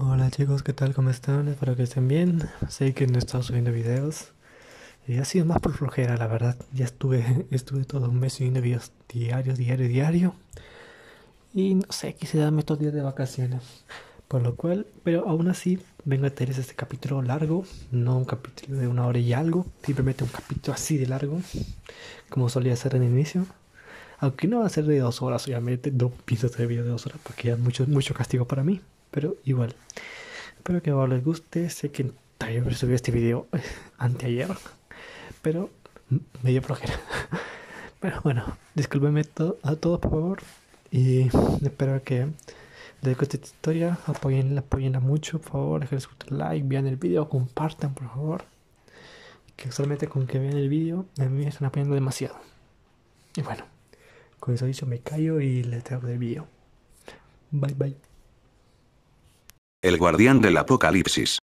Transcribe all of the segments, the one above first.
Hola chicos, ¿qué tal? ¿Cómo están? Espero que estén bien. Sé que no he estado subiendo videos. Y eh, ha sido más por flojera, la verdad. Ya estuve, estuve todo un mes subiendo videos diario, diario, diario. Y no sé, quise darme estos días de vacaciones. Por lo cual, pero aún así, vengo a tener este capítulo largo. No un capítulo de una hora y algo. Simplemente un capítulo así de largo. Como solía hacer en el inicio. Aunque no va a ser de dos horas, obviamente. No pienso hacer videos de dos horas porque ya es mucho, mucho castigo para mí pero igual. Espero que les guste. Sé que también subí este video anteayer, pero medio flojera. Pero bueno, discúlpenme a todos, por favor. Y espero que les guste esta historia. Apoyenla, apoyenla mucho, por favor. Dejen su like, vean el video, compartan, por favor. Que solamente con que vean el video, a mí me están apoyando demasiado. Y bueno, con eso dicho, me callo y les dejo el video. Bye bye. El Guardián del Apocalipsis.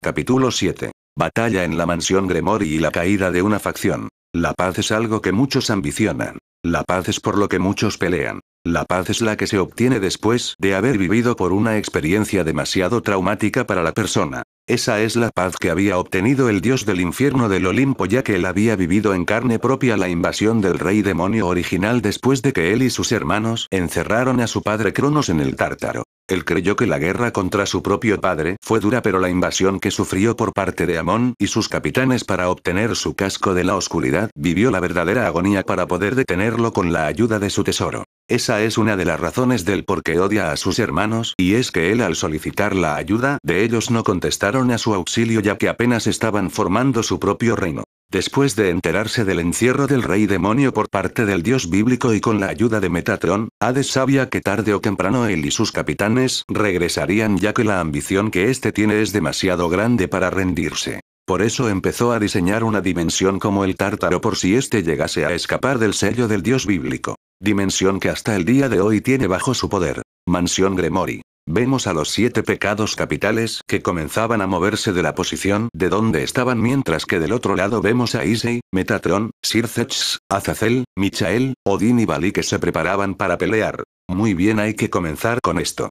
Capítulo 7. Batalla en la mansión Gremory y la caída de una facción. La paz es algo que muchos ambicionan. La paz es por lo que muchos pelean. La paz es la que se obtiene después de haber vivido por una experiencia demasiado traumática para la persona. Esa es la paz que había obtenido el dios del infierno del Olimpo ya que él había vivido en carne propia la invasión del rey demonio original después de que él y sus hermanos encerraron a su padre Cronos en el Tártaro. Él creyó que la guerra contra su propio padre fue dura pero la invasión que sufrió por parte de Amón y sus capitanes para obtener su casco de la oscuridad, vivió la verdadera agonía para poder detenerlo con la ayuda de su tesoro. Esa es una de las razones del por qué odia a sus hermanos, y es que él al solicitar la ayuda de ellos no contestaron a su auxilio ya que apenas estaban formando su propio reino. Después de enterarse del encierro del rey demonio por parte del dios bíblico y con la ayuda de Metatron, Hades sabía que tarde o temprano él y sus capitanes regresarían ya que la ambición que éste tiene es demasiado grande para rendirse. Por eso empezó a diseñar una dimensión como el tártaro por si éste llegase a escapar del sello del dios bíblico. Dimensión que hasta el día de hoy tiene bajo su poder. Mansión Gremori. Vemos a los siete pecados capitales que comenzaban a moverse de la posición de donde estaban mientras que del otro lado vemos a Issei, Metatron, Sircex, Azazel, Michael, Odin y Bali que se preparaban para pelear. Muy bien hay que comenzar con esto.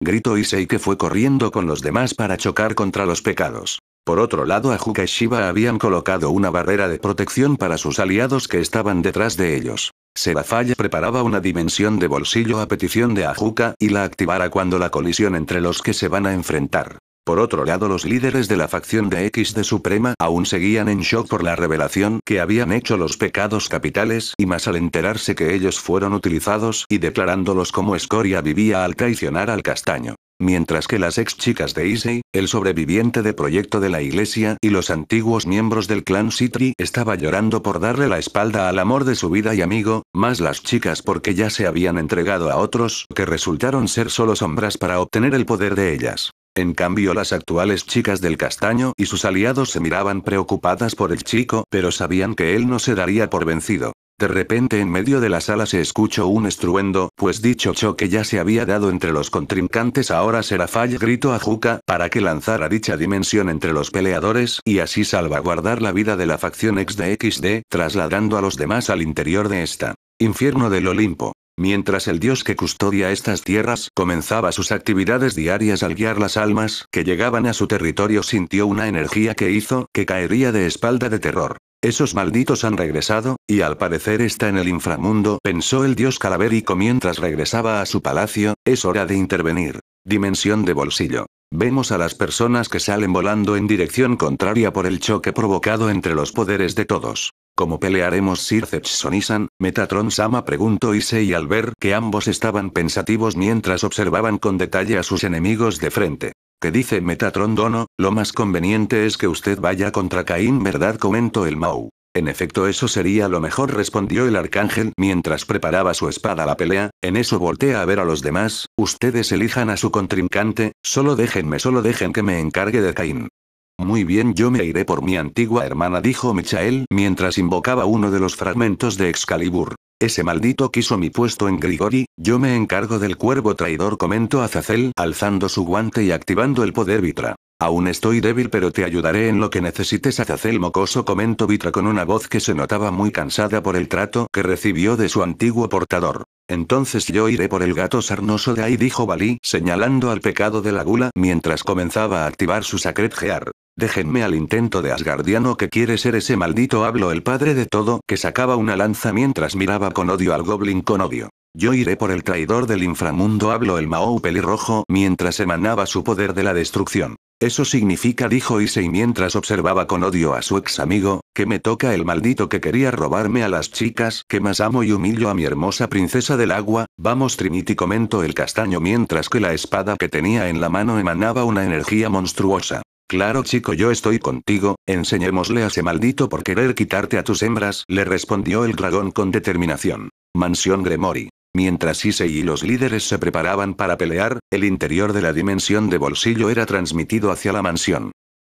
Gritó Issei que fue corriendo con los demás para chocar contra los pecados. Por otro lado, a y Shiva habían colocado una barrera de protección para sus aliados que estaban detrás de ellos. Serafalla preparaba una dimensión de bolsillo a petición de Ajuka y la activara cuando la colisión entre los que se van a enfrentar. Por otro lado, los líderes de la facción de X de Suprema aún seguían en shock por la revelación que habían hecho los pecados capitales y más al enterarse que ellos fueron utilizados y declarándolos como escoria vivía al traicionar al castaño mientras que las ex chicas de Issei, el sobreviviente de proyecto de la iglesia y los antiguos miembros del clan Citri estaba llorando por darle la espalda al amor de su vida y amigo, más las chicas porque ya se habían entregado a otros que resultaron ser solo sombras para obtener el poder de ellas. En cambio las actuales chicas del castaño y sus aliados se miraban preocupadas por el chico pero sabían que él no se daría por vencido. De repente en medio de la sala se escuchó un estruendo, pues dicho choque ya se había dado entre los contrincantes. Ahora Serafall gritó a Juca para que lanzara dicha dimensión entre los peleadores y así salvaguardar la vida de la facción ex de XD, trasladando a los demás al interior de esta. Infierno del Olimpo. Mientras el dios que custodia estas tierras comenzaba sus actividades diarias al guiar las almas que llegaban a su territorio sintió una energía que hizo que caería de espalda de terror. Esos malditos han regresado, y al parecer está en el inframundo, pensó el dios calavérico mientras regresaba a su palacio, es hora de intervenir. Dimensión de bolsillo. Vemos a las personas que salen volando en dirección contraria por el choque provocado entre los poderes de todos. ¿Cómo pelearemos Sir Sonisan? Metatron Sama preguntó y al ver que ambos estaban pensativos mientras observaban con detalle a sus enemigos de frente que dice Metatron Dono, lo más conveniente es que usted vaya contra Caín, ¿verdad? comentó el Mau. En efecto, eso sería lo mejor, respondió el arcángel mientras preparaba su espada la pelea. En eso voltea a ver a los demás, ustedes elijan a su contrincante, solo déjenme, solo dejen que me encargue de Caín. Muy bien, yo me iré por mi antigua hermana, dijo Michael mientras invocaba uno de los fragmentos de Excalibur. Ese maldito quiso mi puesto en Grigori, yo me encargo del cuervo traidor comentó Azazel alzando su guante y activando el poder Vitra. Aún estoy débil pero te ayudaré en lo que necesites Azazel mocoso comentó Vitra con una voz que se notaba muy cansada por el trato que recibió de su antiguo portador. Entonces yo iré por el gato sarnoso de ahí, dijo Bali, señalando al pecado de la gula mientras comenzaba a activar su sacred gear. Déjenme al intento de Asgardiano que quiere ser ese maldito hablo el padre de todo, que sacaba una lanza mientras miraba con odio al goblin con odio. Yo iré por el traidor del inframundo, habló el Mao pelirrojo mientras emanaba su poder de la destrucción. Eso significa, dijo Issei mientras observaba con odio a su ex amigo, que me toca el maldito que quería robarme a las chicas que más amo y humillo a mi hermosa princesa del agua. Vamos, Trinity comentó el castaño mientras que la espada que tenía en la mano emanaba una energía monstruosa. Claro chico yo estoy contigo, enseñémosle a ese maldito por querer quitarte a tus hembras, le respondió el dragón con determinación. Mansión Gremori. Mientras Issei y los líderes se preparaban para pelear, el interior de la dimensión de bolsillo era transmitido hacia la mansión.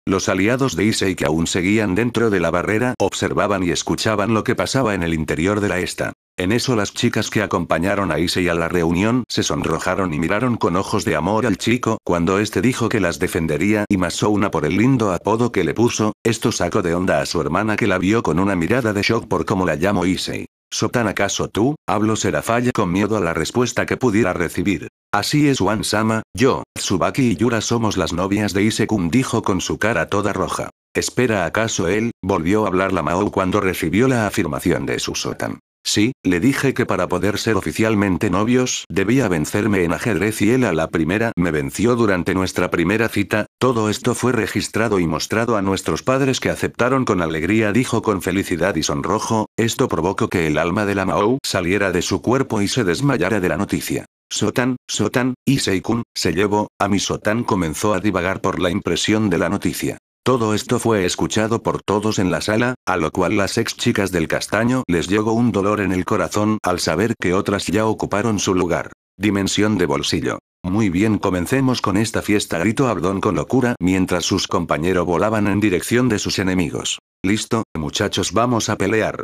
Los aliados de Issei que aún seguían dentro de la barrera observaban y escuchaban lo que pasaba en el interior de la esta. En eso las chicas que acompañaron a Issei a la reunión se sonrojaron y miraron con ojos de amor al chico cuando este dijo que las defendería y masó una por el lindo apodo que le puso, esto sacó de onda a su hermana que la vio con una mirada de shock por cómo la llamó Issei. ¿Sotan acaso tú, hablo Serafalla con miedo a la respuesta que pudiera recibir. Así es Wan-sama, yo, Tsubaki y Yura somos las novias de Isekun dijo con su cara toda roja. ¿Espera acaso él? Volvió a hablar la Mao cuando recibió la afirmación de su sotan. Sí, le dije que para poder ser oficialmente novios debía vencerme en ajedrez y él a la primera me venció durante nuestra primera cita, todo esto fue registrado y mostrado a nuestros padres que aceptaron con alegría dijo con felicidad y sonrojo, esto provocó que el alma de la Mao saliera de su cuerpo y se desmayara de la noticia. Sotan, Sotan, y Seikun, se llevó, a mi Sotan comenzó a divagar por la impresión de la noticia. Todo esto fue escuchado por todos en la sala, a lo cual las ex chicas del castaño les llegó un dolor en el corazón al saber que otras ya ocuparon su lugar. Dimensión de bolsillo. Muy bien, comencemos con esta fiesta, gritó Abdon con locura mientras sus compañeros volaban en dirección de sus enemigos. Listo, muchachos, vamos a pelear.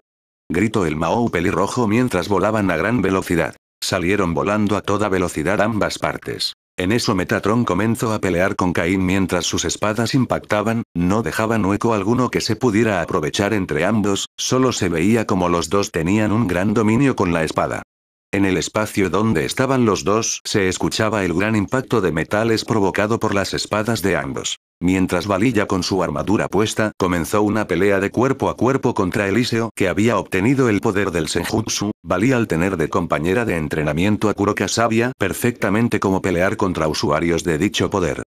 Gritó el Mao pelirrojo mientras volaban a gran velocidad. Salieron volando a toda velocidad ambas partes. En eso Metatron comenzó a pelear con Caín mientras sus espadas impactaban, no dejaban hueco alguno que se pudiera aprovechar entre ambos, solo se veía como los dos tenían un gran dominio con la espada. En el espacio donde estaban los dos se escuchaba el gran impacto de metales provocado por las espadas de ambos. Mientras Valilla con su armadura puesta comenzó una pelea de cuerpo a cuerpo contra Eliseo que había obtenido el poder del Senjutsu, Valía al tener de compañera de entrenamiento a Kuroka sabía perfectamente cómo pelear contra usuarios de dicho poder.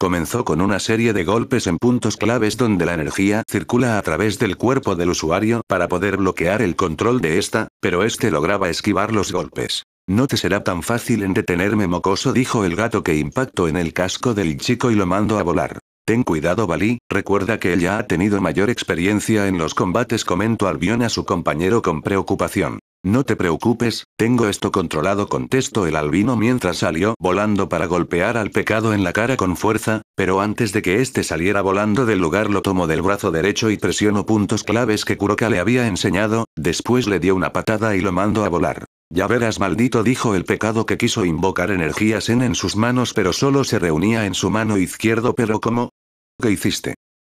Comenzó con una serie de golpes en puntos claves donde la energía circula a través del cuerpo del usuario para poder bloquear el control de esta, pero este lograba esquivar los golpes. No te será tan fácil en detenerme mocoso dijo el gato que impactó en el casco del chico y lo mandó a volar. Ten cuidado Bali, recuerda que ella ha tenido mayor experiencia en los combates comentó Albión a su compañero con preocupación. No te preocupes, tengo esto controlado contestó el albino mientras salió volando para golpear al pecado en la cara con fuerza, pero antes de que éste saliera volando del lugar lo tomó del brazo derecho y presionó puntos claves que Kuroka le había enseñado, después le dio una patada y lo mandó a volar. Ya verás maldito dijo el pecado que quiso invocar energías en en sus manos pero solo se reunía en su mano izquierdo pero como, ¿Qué hiciste?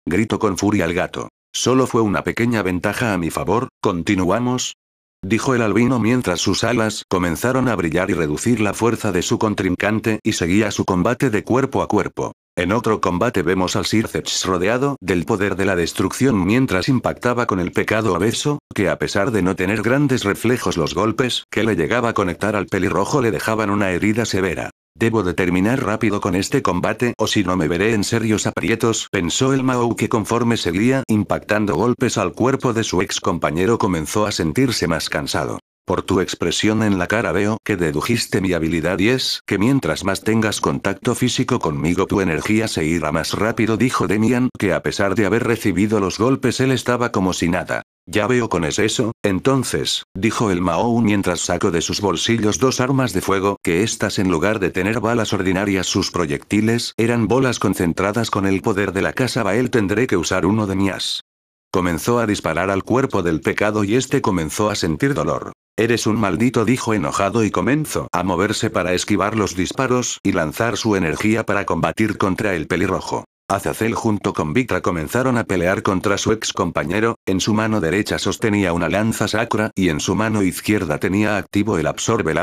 Gritó con furia el gato. Solo fue una pequeña ventaja a mi favor, continuamos. Dijo el albino mientras sus alas comenzaron a brillar y reducir la fuerza de su contrincante y seguía su combate de cuerpo a cuerpo. En otro combate vemos al Sirceps rodeado del poder de la destrucción mientras impactaba con el pecado obeso, que a pesar de no tener grandes reflejos los golpes que le llegaba a conectar al pelirrojo le dejaban una herida severa. Debo de terminar rápido con este combate o si no me veré en serios aprietos, pensó el Mao que conforme seguía impactando golpes al cuerpo de su ex compañero comenzó a sentirse más cansado. Por tu expresión en la cara veo que dedujiste mi habilidad y es que mientras más tengas contacto físico conmigo tu energía se irá más rápido, dijo Demian, que a pesar de haber recibido los golpes él estaba como si nada. Ya veo con es eso, entonces, dijo el Mao mientras sacó de sus bolsillos dos armas de fuego, que estas en lugar de tener balas ordinarias sus proyectiles, eran bolas concentradas con el poder de la casa él tendré que usar uno de mías. Comenzó a disparar al cuerpo del pecado y este comenzó a sentir dolor. Eres un maldito, dijo enojado y comenzó a moverse para esquivar los disparos y lanzar su energía para combatir contra el pelirrojo. Azazel junto con Vitra comenzaron a pelear contra su ex compañero, en su mano derecha sostenía una lanza sacra y en su mano izquierda tenía activo el absorbe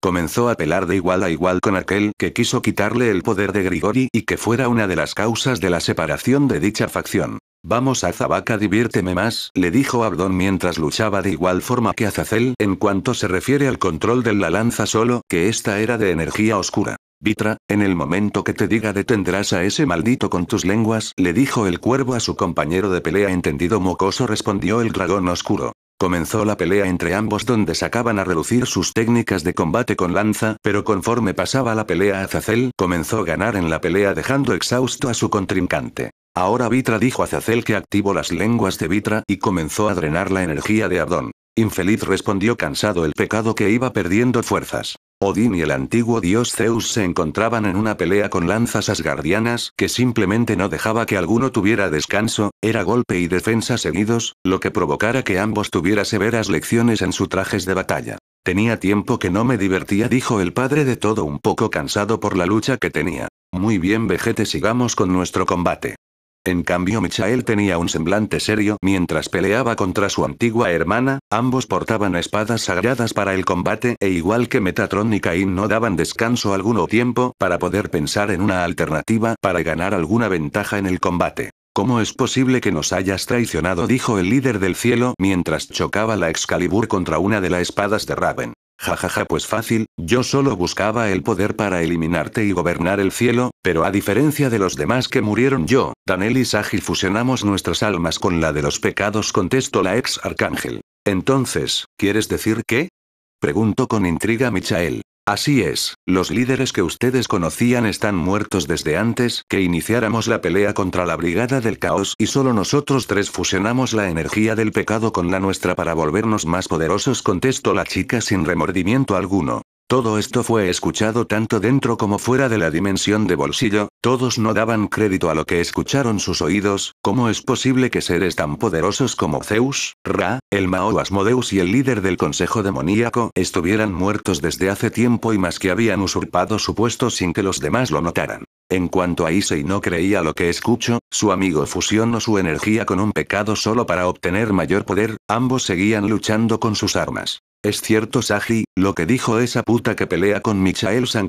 comenzó a pelar de igual a igual con aquel que quiso quitarle el poder de Grigori y que fuera una de las causas de la separación de dicha facción. Vamos a Zabaka, diviérteme más, le dijo Abdón mientras luchaba de igual forma que Azazel en cuanto se refiere al control de la lanza solo, que esta era de energía oscura. Vitra, en el momento que te diga detendrás a ese maldito con tus lenguas, le dijo el cuervo a su compañero de pelea entendido mocoso respondió el dragón oscuro. Comenzó la pelea entre ambos donde sacaban a relucir sus técnicas de combate con lanza, pero conforme pasaba la pelea Azazel comenzó a ganar en la pelea dejando exhausto a su contrincante. Ahora Vitra dijo a Zacel que activó las lenguas de Vitra y comenzó a drenar la energía de Abdon. Infeliz respondió cansado el pecado que iba perdiendo fuerzas. Odín y el antiguo dios Zeus se encontraban en una pelea con lanzas asgardianas que simplemente no dejaba que alguno tuviera descanso, era golpe y defensa seguidos, lo que provocara que ambos tuviera severas lecciones en sus trajes de batalla. Tenía tiempo que no me divertía, dijo el padre de todo un poco cansado por la lucha que tenía. Muy bien, vejete, sigamos con nuestro combate. En cambio, Michael tenía un semblante serio mientras peleaba contra su antigua hermana, ambos portaban espadas sagradas para el combate e igual que Metatron y Cain no daban descanso alguno tiempo para poder pensar en una alternativa para ganar alguna ventaja en el combate. ¿Cómo es posible que nos hayas traicionado? dijo el líder del cielo mientras chocaba la Excalibur contra una de las espadas de Raven. Jajaja, ja, ja, pues fácil, yo solo buscaba el poder para eliminarte y gobernar el cielo, pero a diferencia de los demás que murieron yo, Danel y Sagi fusionamos nuestras almas con la de los pecados, contestó la ex arcángel. Entonces, ¿quieres decir qué? Preguntó con intriga Michael. Así es, los líderes que ustedes conocían están muertos desde antes que iniciáramos la pelea contra la Brigada del Caos y solo nosotros tres fusionamos la energía del pecado con la nuestra para volvernos más poderosos, contestó la chica sin remordimiento alguno. Todo esto fue escuchado tanto dentro como fuera de la dimensión de bolsillo, todos no daban crédito a lo que escucharon sus oídos, ¿cómo es posible que seres tan poderosos como Zeus, Ra, el Mao Asmodeus y el líder del Consejo Demoníaco estuvieran muertos desde hace tiempo y más que habían usurpado su puesto sin que los demás lo notaran? En cuanto a Issei no creía lo que escucho, su amigo fusionó su energía con un pecado solo para obtener mayor poder, ambos seguían luchando con sus armas. Es cierto Saji, lo que dijo esa puta que pelea con Michael San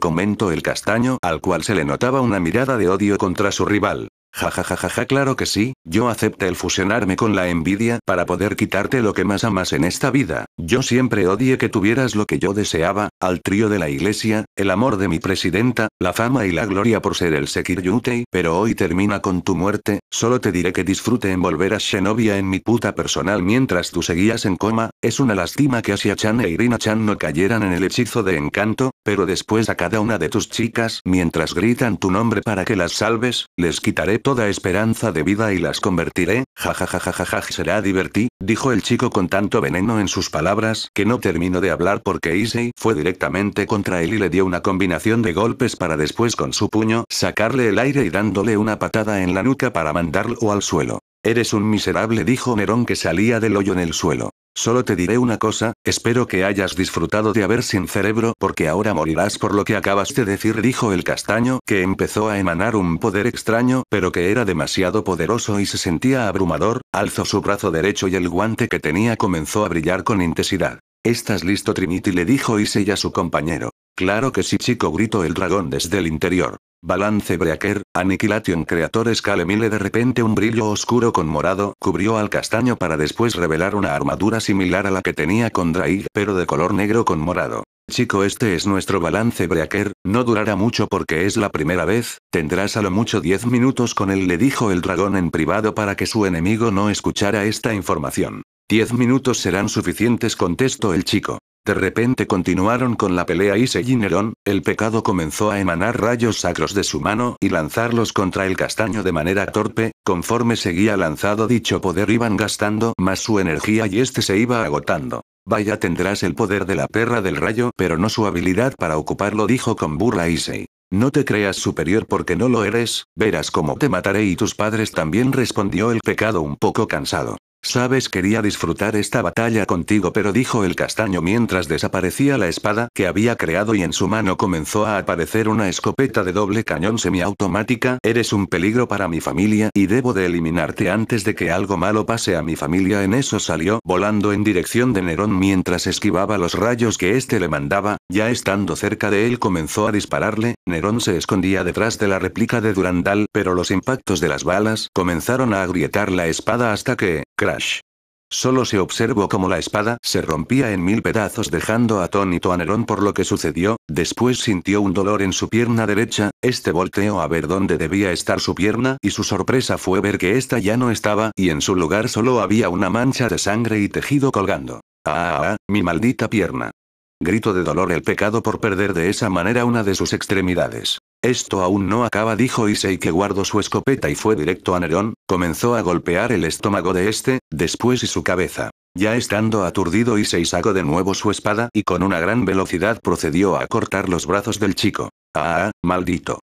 el Castaño, al cual se le notaba una mirada de odio contra su rival ja, claro que sí, yo acepté el fusionarme con la envidia para poder quitarte lo que más amas en esta vida, yo siempre odié que tuvieras lo que yo deseaba, al trío de la iglesia, el amor de mi presidenta, la fama y la gloria por ser el Sekir Yutei, pero hoy termina con tu muerte, solo te diré que disfrute en volver a Shenobia en mi puta personal mientras tú seguías en coma, es una lástima que Asia-chan e Irina-chan no cayeran en el hechizo de encanto, pero después a cada una de tus chicas, mientras gritan tu nombre para que las salves, les quitaré toda esperanza de vida y las convertiré, jajajajaja será divertido. dijo el chico con tanto veneno en sus palabras que no terminó de hablar porque Issei fue directamente contra él y le dio una combinación de golpes para después con su puño sacarle el aire y dándole una patada en la nuca para mandarlo al suelo. Eres un miserable dijo Nerón que salía del hoyo en el suelo. Solo te diré una cosa, espero que hayas disfrutado de haber sin cerebro porque ahora morirás por lo que acabas de decir, dijo el castaño, que empezó a emanar un poder extraño, pero que era demasiado poderoso y se sentía abrumador, alzó su brazo derecho y el guante que tenía comenzó a brillar con intensidad. ¿Estás listo Trinity? le dijo Issei a su compañero. Claro que sí, chico, gritó el dragón desde el interior. Balance Breaker, Annihilation Creator Scale De repente un brillo oscuro con morado cubrió al castaño para después revelar una armadura similar a la que tenía con Draig, pero de color negro con morado. Chico este es nuestro balance Breaker, no durará mucho porque es la primera vez, tendrás a lo mucho 10 minutos con él le dijo el dragón en privado para que su enemigo no escuchara esta información. 10 minutos serán suficientes contestó el chico. De repente continuaron con la pelea y se llenaron, el pecado comenzó a emanar rayos sacros de su mano y lanzarlos contra el castaño de manera torpe, conforme seguía lanzado dicho poder iban gastando más su energía y este se iba agotando. Vaya tendrás el poder de la perra del rayo pero no su habilidad para ocuparlo dijo con burla Issei. No te creas superior porque no lo eres, verás cómo te mataré y tus padres también respondió el pecado un poco cansado. Sabes, quería disfrutar esta batalla contigo, pero dijo el castaño mientras desaparecía la espada que había creado y en su mano comenzó a aparecer una escopeta de doble cañón semiautomática. Eres un peligro para mi familia y debo de eliminarte antes de que algo malo pase a mi familia. En eso salió volando en dirección de Nerón mientras esquivaba los rayos que éste le mandaba. Ya estando cerca de él comenzó a dispararle. Nerón se escondía detrás de la réplica de Durandal, pero los impactos de las balas comenzaron a agrietar la espada hasta que Crash. Solo se observó como la espada se rompía en mil pedazos dejando atónito a Nerón por lo que sucedió, después sintió un dolor en su pierna derecha, este volteó a ver dónde debía estar su pierna y su sorpresa fue ver que esta ya no estaba y en su lugar solo había una mancha de sangre y tejido colgando. ¡Ah, ah, ah mi maldita pierna! Grito de dolor el pecado por perder de esa manera una de sus extremidades. Esto aún no acaba, dijo Issei que guardó su escopeta y fue directo a Nerón, comenzó a golpear el estómago de este, después y su cabeza. Ya estando aturdido Issei sacó de nuevo su espada y con una gran velocidad procedió a cortar los brazos del chico. Ah, ah maldito.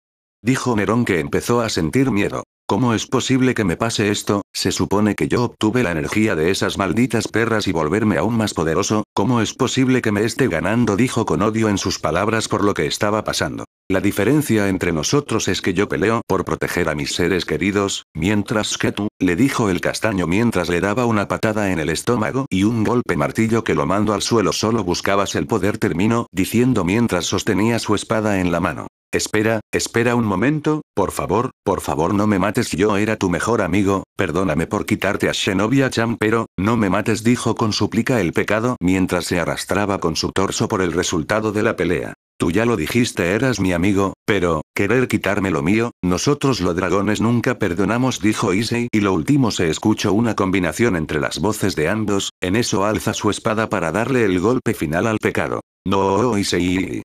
Dijo Nerón que empezó a sentir miedo. ¿Cómo es posible que me pase esto? Se supone que yo obtuve la energía de esas malditas perras y volverme aún más poderoso, ¿cómo es posible que me esté ganando? dijo con odio en sus palabras por lo que estaba pasando. La diferencia entre nosotros es que yo peleo por proteger a mis seres queridos, mientras que tú, le dijo el castaño mientras le daba una patada en el estómago y un golpe martillo que lo mando al suelo solo buscabas el poder terminó diciendo mientras sostenía su espada en la mano. Espera, espera un momento, por favor, por favor no me mates yo era tu mejor amigo, perdóname por quitarte a Shenobia Chan pero, no me mates dijo con súplica el pecado mientras se arrastraba con su torso por el resultado de la pelea. Tú ya lo dijiste, eras mi amigo, pero, querer quitarme lo mío, nosotros los dragones nunca perdonamos, dijo Issei, y lo último se escuchó una combinación entre las voces de ambos, en eso alza su espada para darle el golpe final al pecado. No, Issei.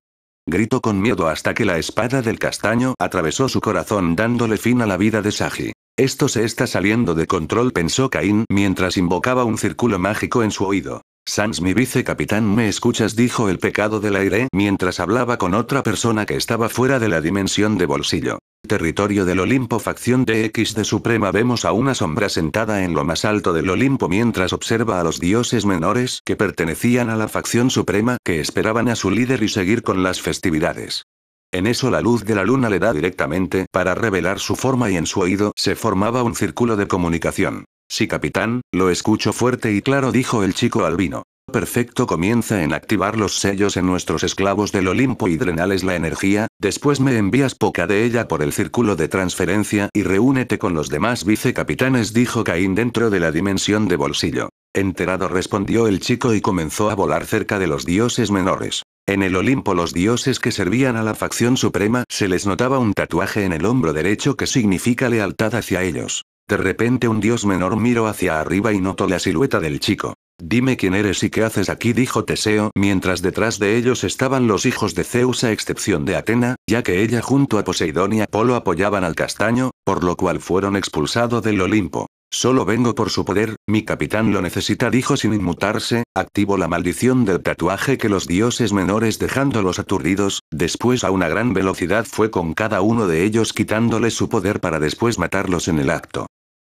Gritó con miedo hasta que la espada del castaño atravesó su corazón dándole fin a la vida de Saji. Esto se está saliendo de control, pensó Caín mientras invocaba un círculo mágico en su oído. Sans mi vicecapitán me escuchas dijo el pecado del aire mientras hablaba con otra persona que estaba fuera de la dimensión de bolsillo. Territorio del Olimpo facción DX de Suprema vemos a una sombra sentada en lo más alto del Olimpo mientras observa a los dioses menores que pertenecían a la facción Suprema que esperaban a su líder y seguir con las festividades. En eso la luz de la luna le da directamente para revelar su forma y en su oído se formaba un círculo de comunicación. Sí, capitán, lo escucho fuerte y claro, dijo el chico albino. Perfecto comienza en activar los sellos en nuestros esclavos del Olimpo y drenales la energía, después me envías poca de ella por el círculo de transferencia y reúnete con los demás vicecapitanes, dijo Caín dentro de la dimensión de bolsillo. Enterado respondió el chico y comenzó a volar cerca de los dioses menores. En el Olimpo los dioses que servían a la facción suprema se les notaba un tatuaje en el hombro derecho que significa lealtad hacia ellos. De repente un dios menor miró hacia arriba y notó la silueta del chico. Dime quién eres y qué haces aquí, dijo Teseo, mientras detrás de ellos estaban los hijos de Zeus a excepción de Atena, ya que ella junto a Poseidón y Apolo apoyaban al castaño, por lo cual fueron expulsados del Olimpo. Solo vengo por su poder, mi capitán lo necesita, dijo sin inmutarse, activo la maldición del tatuaje que los dioses menores dejándolos aturdidos, después a una gran velocidad fue con cada uno de ellos quitándole su poder para después matarlos en el acto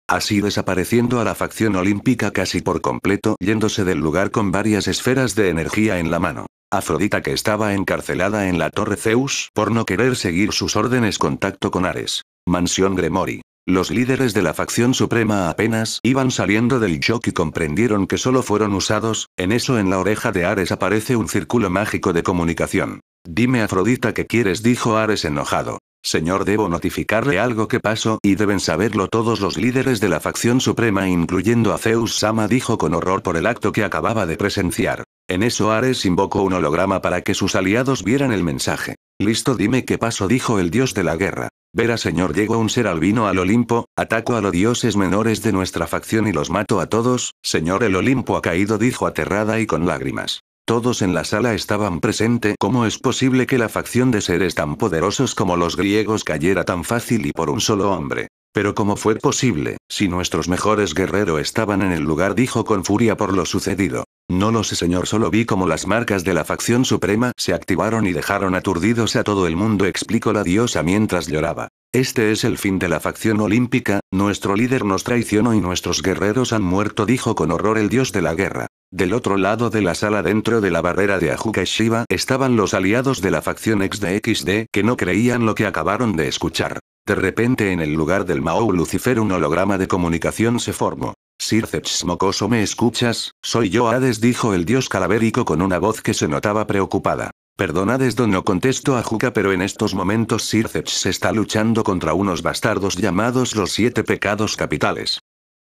así desapareciendo a la facción olímpica casi por completo, yéndose del lugar con varias esferas de energía en la mano. Afrodita que estaba encarcelada en la Torre Zeus por no querer seguir sus órdenes contacto con Ares. Mansión Gremori. Los líderes de la facción suprema apenas iban saliendo del shock y comprendieron que solo fueron usados, en eso en la oreja de Ares aparece un círculo mágico de comunicación. Dime Afrodita que quieres dijo Ares enojado. Señor, debo notificarle algo que pasó, y deben saberlo todos los líderes de la facción suprema, incluyendo a Zeus Sama, dijo con horror por el acto que acababa de presenciar. En eso Ares invocó un holograma para que sus aliados vieran el mensaje. Listo, dime qué pasó, dijo el dios de la guerra. Verá, señor, llegó un ser albino al Olimpo, ataco a los dioses menores de nuestra facción y los mato a todos, señor, el Olimpo ha caído, dijo aterrada y con lágrimas. Todos en la sala estaban presente. ¿Cómo es posible que la facción de seres tan poderosos como los griegos cayera tan fácil y por un solo hombre? Pero ¿cómo fue posible, si nuestros mejores guerreros estaban en el lugar? dijo con furia por lo sucedido. No lo sé señor, solo vi como las marcas de la facción suprema se activaron y dejaron aturdidos a todo el mundo, explicó la diosa mientras lloraba. Este es el fin de la facción olímpica, nuestro líder nos traicionó y nuestros guerreros han muerto, dijo con horror el dios de la guerra. Del otro lado de la sala dentro de la barrera de Ajuka Shiva estaban los aliados de la facción XDXD que no creían lo que acabaron de escuchar. De repente en el lugar del Mao Lucifer un holograma de comunicación se formó. Sirceps mocoso, ¿me escuchas? Soy yo Hades, dijo el dios calabérico con una voz que se notaba preocupada. Perdonad esto no contesto a Juca pero en estos momentos Sircech se está luchando contra unos bastardos llamados los siete pecados capitales.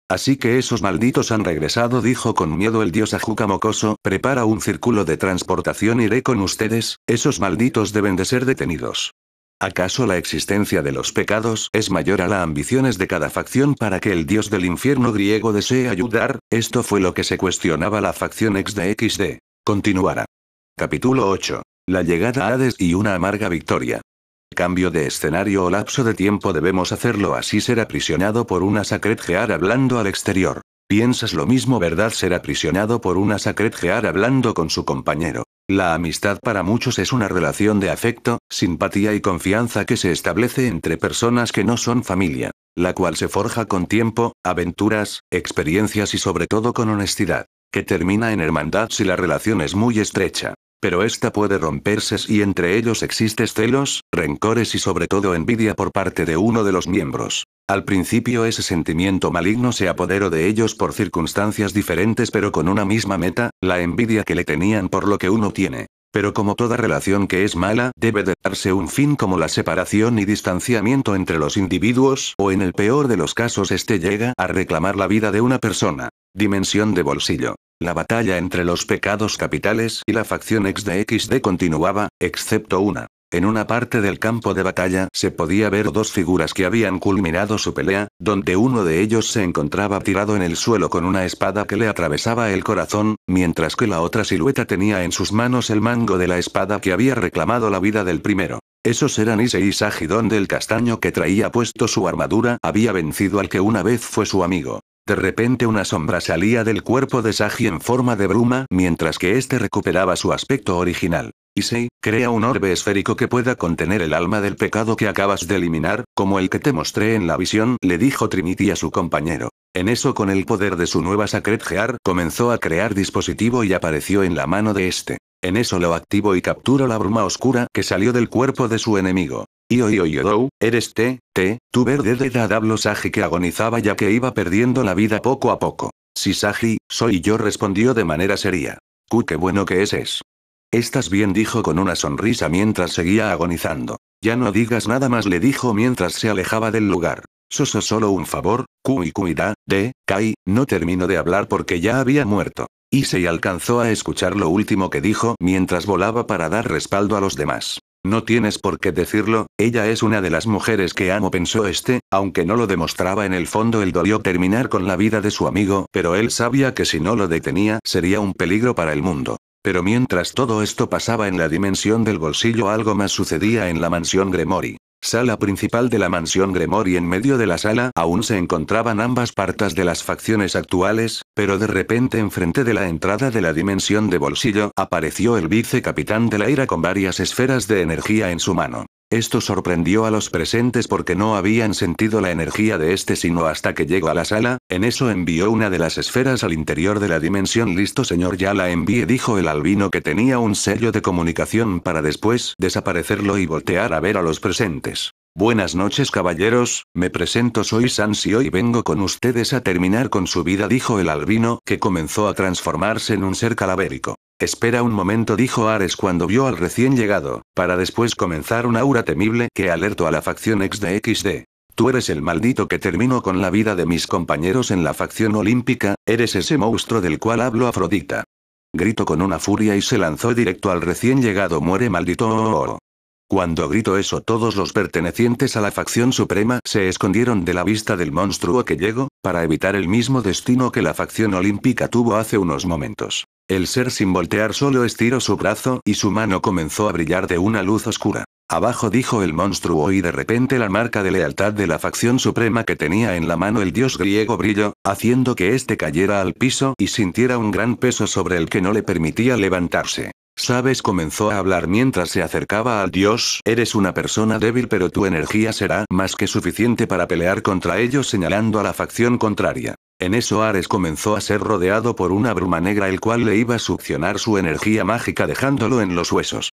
Así que esos malditos han regresado dijo con miedo el dios a juca mocoso, prepara un círculo de transportación iré con ustedes, esos malditos deben de ser detenidos. ¿Acaso la existencia de los pecados es mayor a las ambiciones de cada facción para que el dios del infierno griego desee ayudar? Esto fue lo que se cuestionaba la facción ex de Continuará. Capítulo 8. La llegada a Hades y una amarga victoria. Cambio de escenario o lapso de tiempo debemos hacerlo así ser aprisionado por una sacred gear hablando al exterior. Piensas lo mismo verdad ser aprisionado por una sacred gear hablando con su compañero. La amistad para muchos es una relación de afecto, simpatía y confianza que se establece entre personas que no son familia, la cual se forja con tiempo, aventuras, experiencias y sobre todo con honestidad, que termina en hermandad si la relación es muy estrecha pero esta puede romperse si entre ellos existen celos, rencores y sobre todo envidia por parte de uno de los miembros. Al principio ese sentimiento maligno se apoderó de ellos por circunstancias diferentes pero con una misma meta, la envidia que le tenían por lo que uno tiene. Pero como toda relación que es mala, debe de darse un fin como la separación y distanciamiento entre los individuos, o en el peor de los casos este llega a reclamar la vida de una persona. Dimensión de bolsillo. La batalla entre los pecados capitales y la facción X de XD continuaba, excepto una. En una parte del campo de batalla se podía ver dos figuras que habían culminado su pelea, donde uno de ellos se encontraba tirado en el suelo con una espada que le atravesaba el corazón, mientras que la otra silueta tenía en sus manos el mango de la espada que había reclamado la vida del primero. Esos eran Ise y Saji, donde el castaño que traía puesto su armadura había vencido al que una vez fue su amigo. De repente una sombra salía del cuerpo de Saji en forma de bruma mientras que éste recuperaba su aspecto original. Issei, crea un orbe esférico que pueda contener el alma del pecado que acabas de eliminar, como el que te mostré en la visión, le dijo Trinity a su compañero. En eso con el poder de su nueva Sacred Gear, comenzó a crear dispositivo y apareció en la mano de este. En eso lo activo y capturo la bruma oscura que salió del cuerpo de su enemigo. Io io eres te, te, tu verde de dadablo Saji que agonizaba ya que iba perdiendo la vida poco a poco. Si Saji, soy yo respondió de manera seria. Cu qué bueno que es es. Estás bien, dijo con una sonrisa mientras seguía agonizando. Ya no digas nada más, le dijo mientras se alejaba del lugar. Soso solo un favor, cuy da, de, Kai, no termino de hablar porque ya había muerto. se alcanzó a escuchar lo último que dijo mientras volaba para dar respaldo a los demás. No tienes por qué decirlo, ella es una de las mujeres que amo, pensó este, aunque no lo demostraba en el fondo, él dolió terminar con la vida de su amigo, pero él sabía que si no lo detenía sería un peligro para el mundo. Pero mientras todo esto pasaba en la dimensión del bolsillo, algo más sucedía en la mansión Gremory. Sala principal de la mansión Gremory en medio de la sala aún se encontraban ambas partes de las facciones actuales, pero de repente enfrente de la entrada de la dimensión de bolsillo apareció el vicecapitán de la ira con varias esferas de energía en su mano. Esto sorprendió a los presentes porque no habían sentido la energía de este sino hasta que llegó a la sala, en eso envió una de las esferas al interior de la dimensión. Listo señor, ya la envié, dijo el albino que tenía un sello de comunicación para después desaparecerlo y voltear a ver a los presentes. Buenas noches caballeros, me presento soy Sansio y vengo con ustedes a terminar con su vida dijo el albino que comenzó a transformarse en un ser calabérico. Espera un momento, dijo Ares cuando vio al recién llegado, para después comenzar una aura temible que alertó a la facción ex de XD. Tú eres el maldito que terminó con la vida de mis compañeros en la facción olímpica, eres ese monstruo del cual hablo Afrodita. Gritó con una furia y se lanzó directo al recién llegado muere maldito. Cuando gritó eso todos los pertenecientes a la facción suprema se escondieron de la vista del monstruo que llegó, para evitar el mismo destino que la facción olímpica tuvo hace unos momentos. El ser sin voltear solo estiró su brazo y su mano comenzó a brillar de una luz oscura. Abajo dijo el monstruo oh", y de repente la marca de lealtad de la facción suprema que tenía en la mano el dios griego brilló, haciendo que éste cayera al piso y sintiera un gran peso sobre el que no le permitía levantarse. Sabes comenzó a hablar mientras se acercaba al dios, eres una persona débil pero tu energía será más que suficiente para pelear contra ellos señalando a la facción contraria. En eso Ares comenzó a ser rodeado por una bruma negra el cual le iba a succionar su energía mágica dejándolo en los huesos.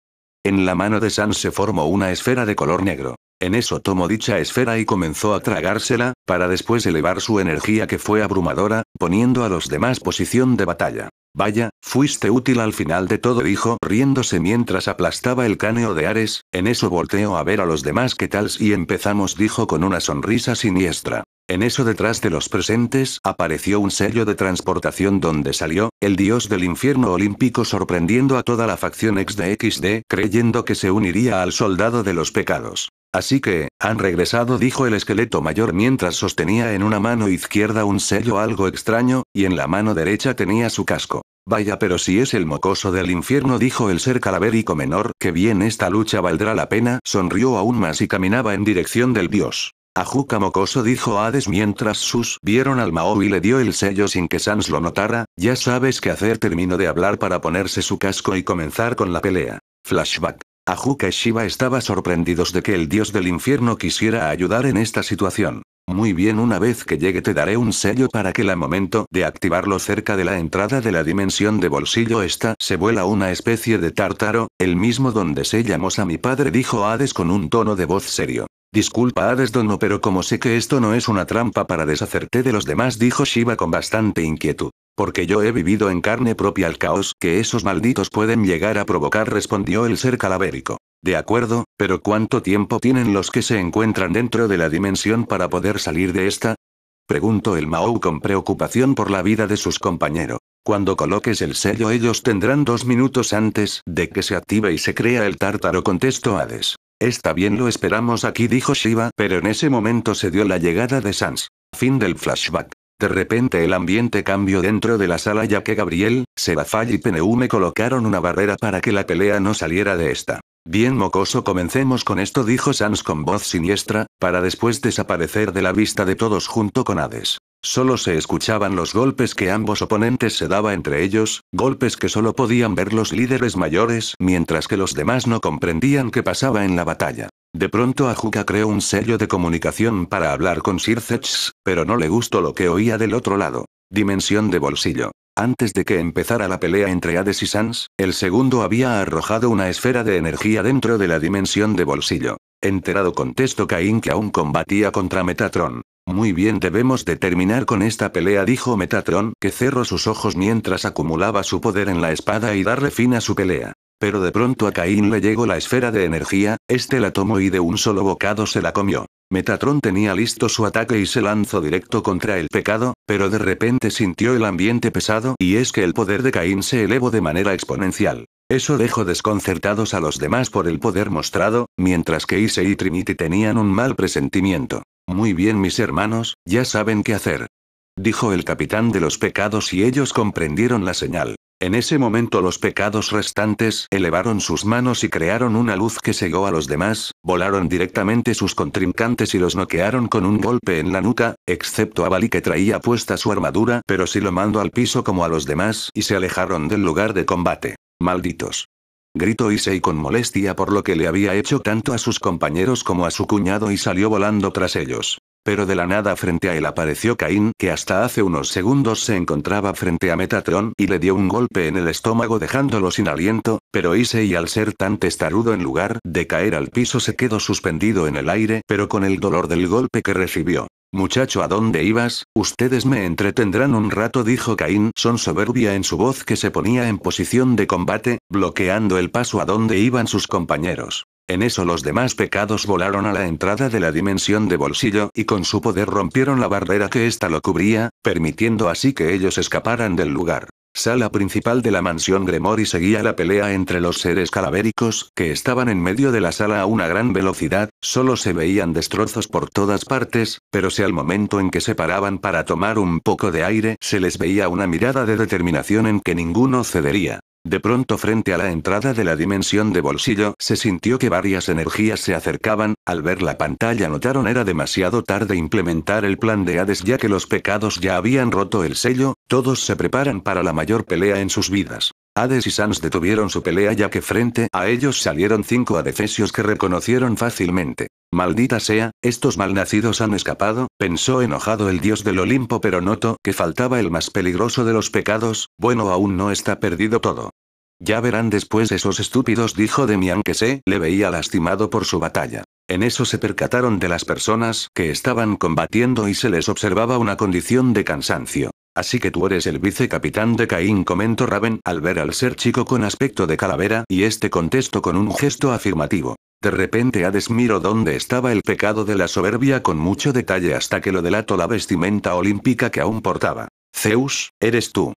En la mano de San se formó una esfera de color negro. En eso tomó dicha esfera y comenzó a tragársela, para después elevar su energía que fue abrumadora, poniendo a los demás posición de batalla. Vaya, fuiste útil al final de todo, dijo, riéndose mientras aplastaba el cáneo de Ares, en eso volteó a ver a los demás qué tal y empezamos, dijo con una sonrisa siniestra. En eso detrás de los presentes apareció un sello de transportación donde salió, el dios del infierno olímpico sorprendiendo a toda la facción ex de XD creyendo que se uniría al soldado de los pecados. Así que, han regresado, dijo el esqueleto mayor mientras sostenía en una mano izquierda un sello algo extraño, y en la mano derecha tenía su casco. Vaya, pero si es el mocoso del infierno, dijo el ser calavérico menor, que bien esta lucha valdrá la pena, sonrió aún más y caminaba en dirección del dios. Ajuca mocoso dijo Hades mientras sus vieron al Mao y le dio el sello sin que Sans lo notara, ya sabes qué hacer terminó de hablar para ponerse su casco y comenzar con la pelea. Flashback. Ajuka y Shiva estaba sorprendidos de que el dios del infierno quisiera ayudar en esta situación. Muy bien, una vez que llegue te daré un sello para que la momento de activarlo cerca de la entrada de la dimensión de bolsillo esta se vuela una especie de tártaro, el mismo donde sellamos a mi padre dijo Hades con un tono de voz serio. Disculpa Hades dono pero como sé que esto no es una trampa para deshacerte de los demás dijo Shiva con bastante inquietud. Porque yo he vivido en carne propia el caos que esos malditos pueden llegar a provocar, respondió el ser calavérico. De acuerdo, pero ¿cuánto tiempo tienen los que se encuentran dentro de la dimensión para poder salir de esta? Preguntó el Mao con preocupación por la vida de sus compañeros. Cuando coloques el sello ellos tendrán dos minutos antes de que se active y se crea el tártaro, contestó Hades. Está bien, lo esperamos aquí, dijo Shiva, pero en ese momento se dio la llegada de Sans. Fin del flashback. De repente el ambiente cambió dentro de la sala ya que Gabriel, Serafai y Peneume colocaron una barrera para que la pelea no saliera de esta. Bien mocoso comencemos con esto dijo Sans con voz siniestra, para después desaparecer de la vista de todos junto con Hades. Solo se escuchaban los golpes que ambos oponentes se daba entre ellos, golpes que solo podían ver los líderes mayores, mientras que los demás no comprendían qué pasaba en la batalla. De pronto Ajuka creó un sello de comunicación para hablar con Sirzechs, pero no le gustó lo que oía del otro lado. Dimensión de bolsillo. Antes de que empezara la pelea entre Hades y Sans, el segundo había arrojado una esfera de energía dentro de la dimensión de bolsillo. Enterado contestó Caín que aún combatía contra Metatron. Muy bien debemos de terminar con esta pelea dijo Metatron que cerró sus ojos mientras acumulaba su poder en la espada y darle fin a su pelea. Pero de pronto a Caín le llegó la esfera de energía, este la tomó y de un solo bocado se la comió. Metatron tenía listo su ataque y se lanzó directo contra el pecado, pero de repente sintió el ambiente pesado y es que el poder de Caín se elevó de manera exponencial. Eso dejó desconcertados a los demás por el poder mostrado, mientras que Ise y Trinity tenían un mal presentimiento. Muy bien mis hermanos, ya saben qué hacer. Dijo el capitán de los pecados y ellos comprendieron la señal. En ese momento los pecados restantes elevaron sus manos y crearon una luz que cegó a los demás, volaron directamente sus contrincantes y los noquearon con un golpe en la nuca, excepto a Bali que traía puesta su armadura pero si lo mandó al piso como a los demás y se alejaron del lugar de combate. Malditos. Gritó Issei con molestia por lo que le había hecho tanto a sus compañeros como a su cuñado y salió volando tras ellos. Pero de la nada frente a él apareció Caín, que hasta hace unos segundos se encontraba frente a Metatron y le dio un golpe en el estómago dejándolo sin aliento, pero Ise y al ser tan testarudo en lugar de caer al piso se quedó suspendido en el aire, pero con el dolor del golpe que recibió. Muchacho, ¿a dónde ibas? Ustedes me entretendrán un rato, dijo Caín, son soberbia en su voz que se ponía en posición de combate, bloqueando el paso a donde iban sus compañeros. En eso los demás pecados volaron a la entrada de la dimensión de bolsillo y con su poder rompieron la barrera que ésta lo cubría, permitiendo así que ellos escaparan del lugar. Sala principal de la mansión Gremory seguía la pelea entre los seres calabéricos que estaban en medio de la sala a una gran velocidad, solo se veían destrozos por todas partes, pero si al momento en que se paraban para tomar un poco de aire se les veía una mirada de determinación en que ninguno cedería. De pronto frente a la entrada de la dimensión de bolsillo se sintió que varias energías se acercaban, al ver la pantalla notaron era demasiado tarde implementar el plan de Hades ya que los pecados ya habían roto el sello, todos se preparan para la mayor pelea en sus vidas. Hades y Sans detuvieron su pelea ya que frente a ellos salieron cinco adefesios que reconocieron fácilmente. Maldita sea, estos malnacidos han escapado, pensó enojado el dios del Olimpo pero notó que faltaba el más peligroso de los pecados, bueno aún no está perdido todo. Ya verán después esos estúpidos dijo Demian que se le veía lastimado por su batalla. En eso se percataron de las personas que estaban combatiendo y se les observaba una condición de cansancio. Así que tú eres el vicecapitán de Caín comentó Raven al ver al ser chico con aspecto de calavera y este contestó con un gesto afirmativo. De repente Hades miró dónde estaba el pecado de la soberbia con mucho detalle hasta que lo delató la vestimenta olímpica que aún portaba. Zeus, ¿eres tú?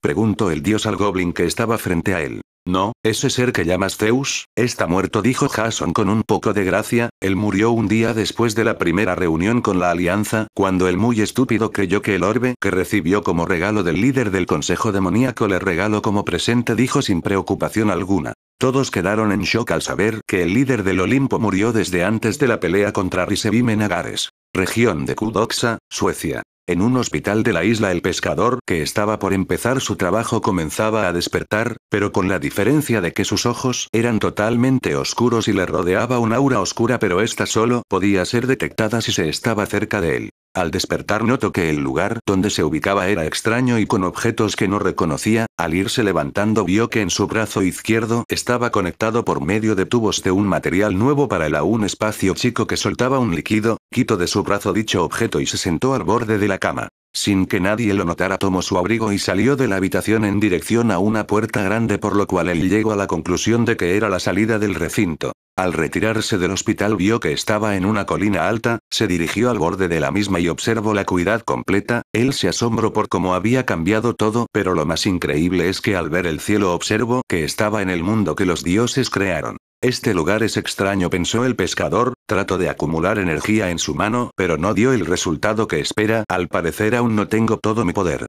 Preguntó el dios al goblin que estaba frente a él. No, ese ser que llamas Zeus, está muerto, dijo Jason con un poco de gracia, él murió un día después de la primera reunión con la Alianza, cuando el muy estúpido creyó que el orbe que recibió como regalo del líder del Consejo Demoníaco le regaló como presente, dijo sin preocupación alguna. Todos quedaron en shock al saber que el líder del Olimpo murió desde antes de la pelea contra Risevimen Nagares, región de Kudoxa, Suecia. En un hospital de la isla el pescador que estaba por empezar su trabajo comenzaba a despertar, pero con la diferencia de que sus ojos eran totalmente oscuros y le rodeaba un aura oscura pero esta solo podía ser detectada si se estaba cerca de él. Al despertar notó que el lugar donde se ubicaba era extraño y con objetos que no reconocía, al irse levantando vio que en su brazo izquierdo estaba conectado por medio de tubos de un material nuevo para el aún espacio chico que soltaba un líquido, quitó de su brazo dicho objeto y se sentó al borde de la cama. Sin que nadie lo notara tomó su abrigo y salió de la habitación en dirección a una puerta grande por lo cual él llegó a la conclusión de que era la salida del recinto. Al retirarse del hospital vio que estaba en una colina alta, se dirigió al borde de la misma y observó la cuidad completa, él se asombró por cómo había cambiado todo, pero lo más increíble es que al ver el cielo observó que estaba en el mundo que los dioses crearon. Este lugar es extraño, pensó el pescador, trato de acumular energía en su mano, pero no dio el resultado que espera, al parecer aún no tengo todo mi poder.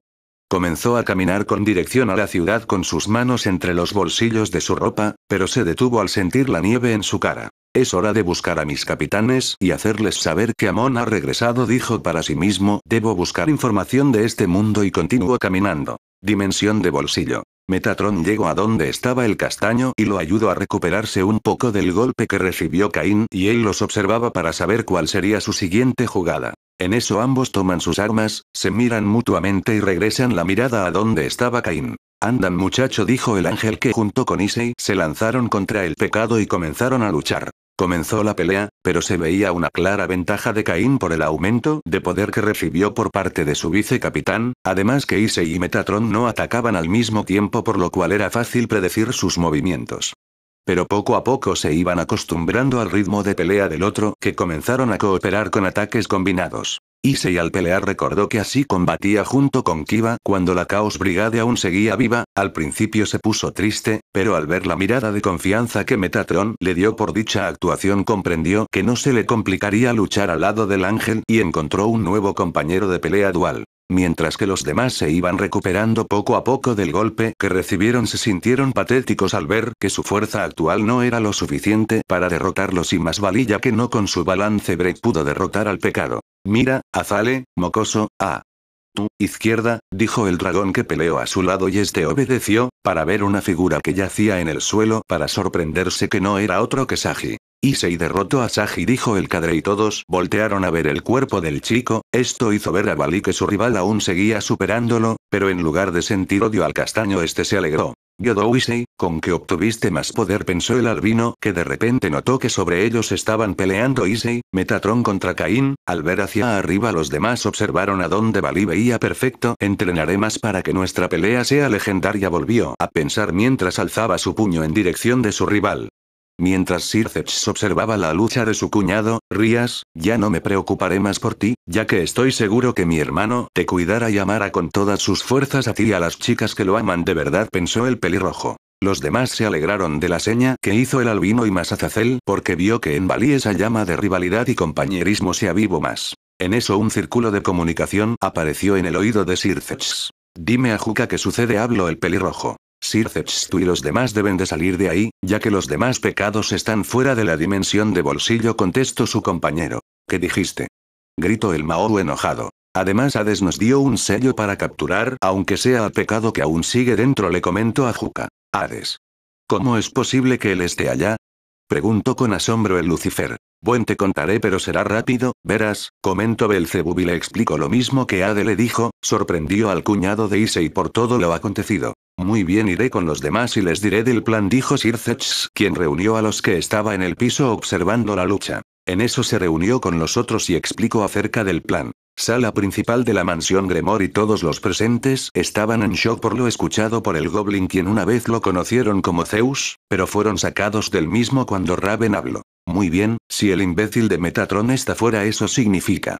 Comenzó a caminar con dirección a la ciudad con sus manos entre los bolsillos de su ropa, pero se detuvo al sentir la nieve en su cara. Es hora de buscar a mis capitanes y hacerles saber que Amon ha regresado, dijo para sí mismo, debo buscar información de este mundo y continuó caminando. Dimensión de bolsillo. Metatron llegó a donde estaba el castaño y lo ayudó a recuperarse un poco del golpe que recibió Caín y él los observaba para saber cuál sería su siguiente jugada. En eso ambos toman sus armas, se miran mutuamente y regresan la mirada a donde estaba Caín. Andan muchacho, dijo el ángel que junto con Issei se lanzaron contra el pecado y comenzaron a luchar. Comenzó la pelea, pero se veía una clara ventaja de Caín por el aumento de poder que recibió por parte de su vicecapitán, además que Issei y Metatron no atacaban al mismo tiempo por lo cual era fácil predecir sus movimientos pero poco a poco se iban acostumbrando al ritmo de pelea del otro que comenzaron a cooperar con ataques combinados. Issei al pelear recordó que así combatía junto con Kiba cuando la Chaos Brigade aún seguía viva, al principio se puso triste, pero al ver la mirada de confianza que Metatron le dio por dicha actuación comprendió que no se le complicaría luchar al lado del ángel y encontró un nuevo compañero de pelea dual. Mientras que los demás se iban recuperando poco a poco del golpe que recibieron se sintieron patéticos al ver que su fuerza actual no era lo suficiente para derrotarlos y más valía que no con su balance Break pudo derrotar al pecado. Mira, Azale, mocoso, a. Tu izquierda, dijo el dragón que peleó a su lado y este obedeció, para ver una figura que yacía en el suelo para sorprenderse que no era otro que Saji. Issei derrotó a Saji dijo el cadre y todos voltearon a ver el cuerpo del chico, esto hizo ver a Bali que su rival aún seguía superándolo, pero en lugar de sentir odio al castaño este se alegró. Yodou Issei, con que obtuviste más poder pensó el albino, que de repente notó que sobre ellos estaban peleando Issei, Metatron contra Caín, al ver hacia arriba los demás observaron a dónde Bali veía perfecto, entrenaré más para que nuestra pelea sea legendaria volvió a pensar mientras alzaba su puño en dirección de su rival. Mientras Sirceps observaba la lucha de su cuñado, Rías, ya no me preocuparé más por ti, ya que estoy seguro que mi hermano te cuidará y amará con todas sus fuerzas a ti y a las chicas que lo aman de verdad, pensó el pelirrojo. Los demás se alegraron de la seña que hizo el albino y Masazacel porque vio que en Bali esa llama de rivalidad y compañerismo se avivo más. En eso un círculo de comunicación apareció en el oído de Sirceps. Dime a Juca qué sucede, habló el pelirrojo. Cets tú y los demás deben de salir de ahí, ya que los demás pecados están fuera de la dimensión de bolsillo, contestó su compañero. ¿Qué dijiste? Gritó el Maoru enojado. Además Hades nos dio un sello para capturar, aunque sea a pecado que aún sigue dentro, le comentó a Juca. Hades. ¿Cómo es posible que él esté allá? Preguntó con asombro el Lucifer. Buen te contaré pero será rápido, verás, comentó Belzebub y le explicó lo mismo que Ade le dijo, sorprendió al cuñado de Issei por todo lo acontecido. Muy bien iré con los demás y les diré del plan dijo Sircechs, quien reunió a los que estaba en el piso observando la lucha. En eso se reunió con los otros y explicó acerca del plan. Sala principal de la mansión Gremor y todos los presentes estaban en shock por lo escuchado por el Goblin quien una vez lo conocieron como Zeus, pero fueron sacados del mismo cuando Raven habló. Muy bien, si el imbécil de Metatron está fuera eso significa.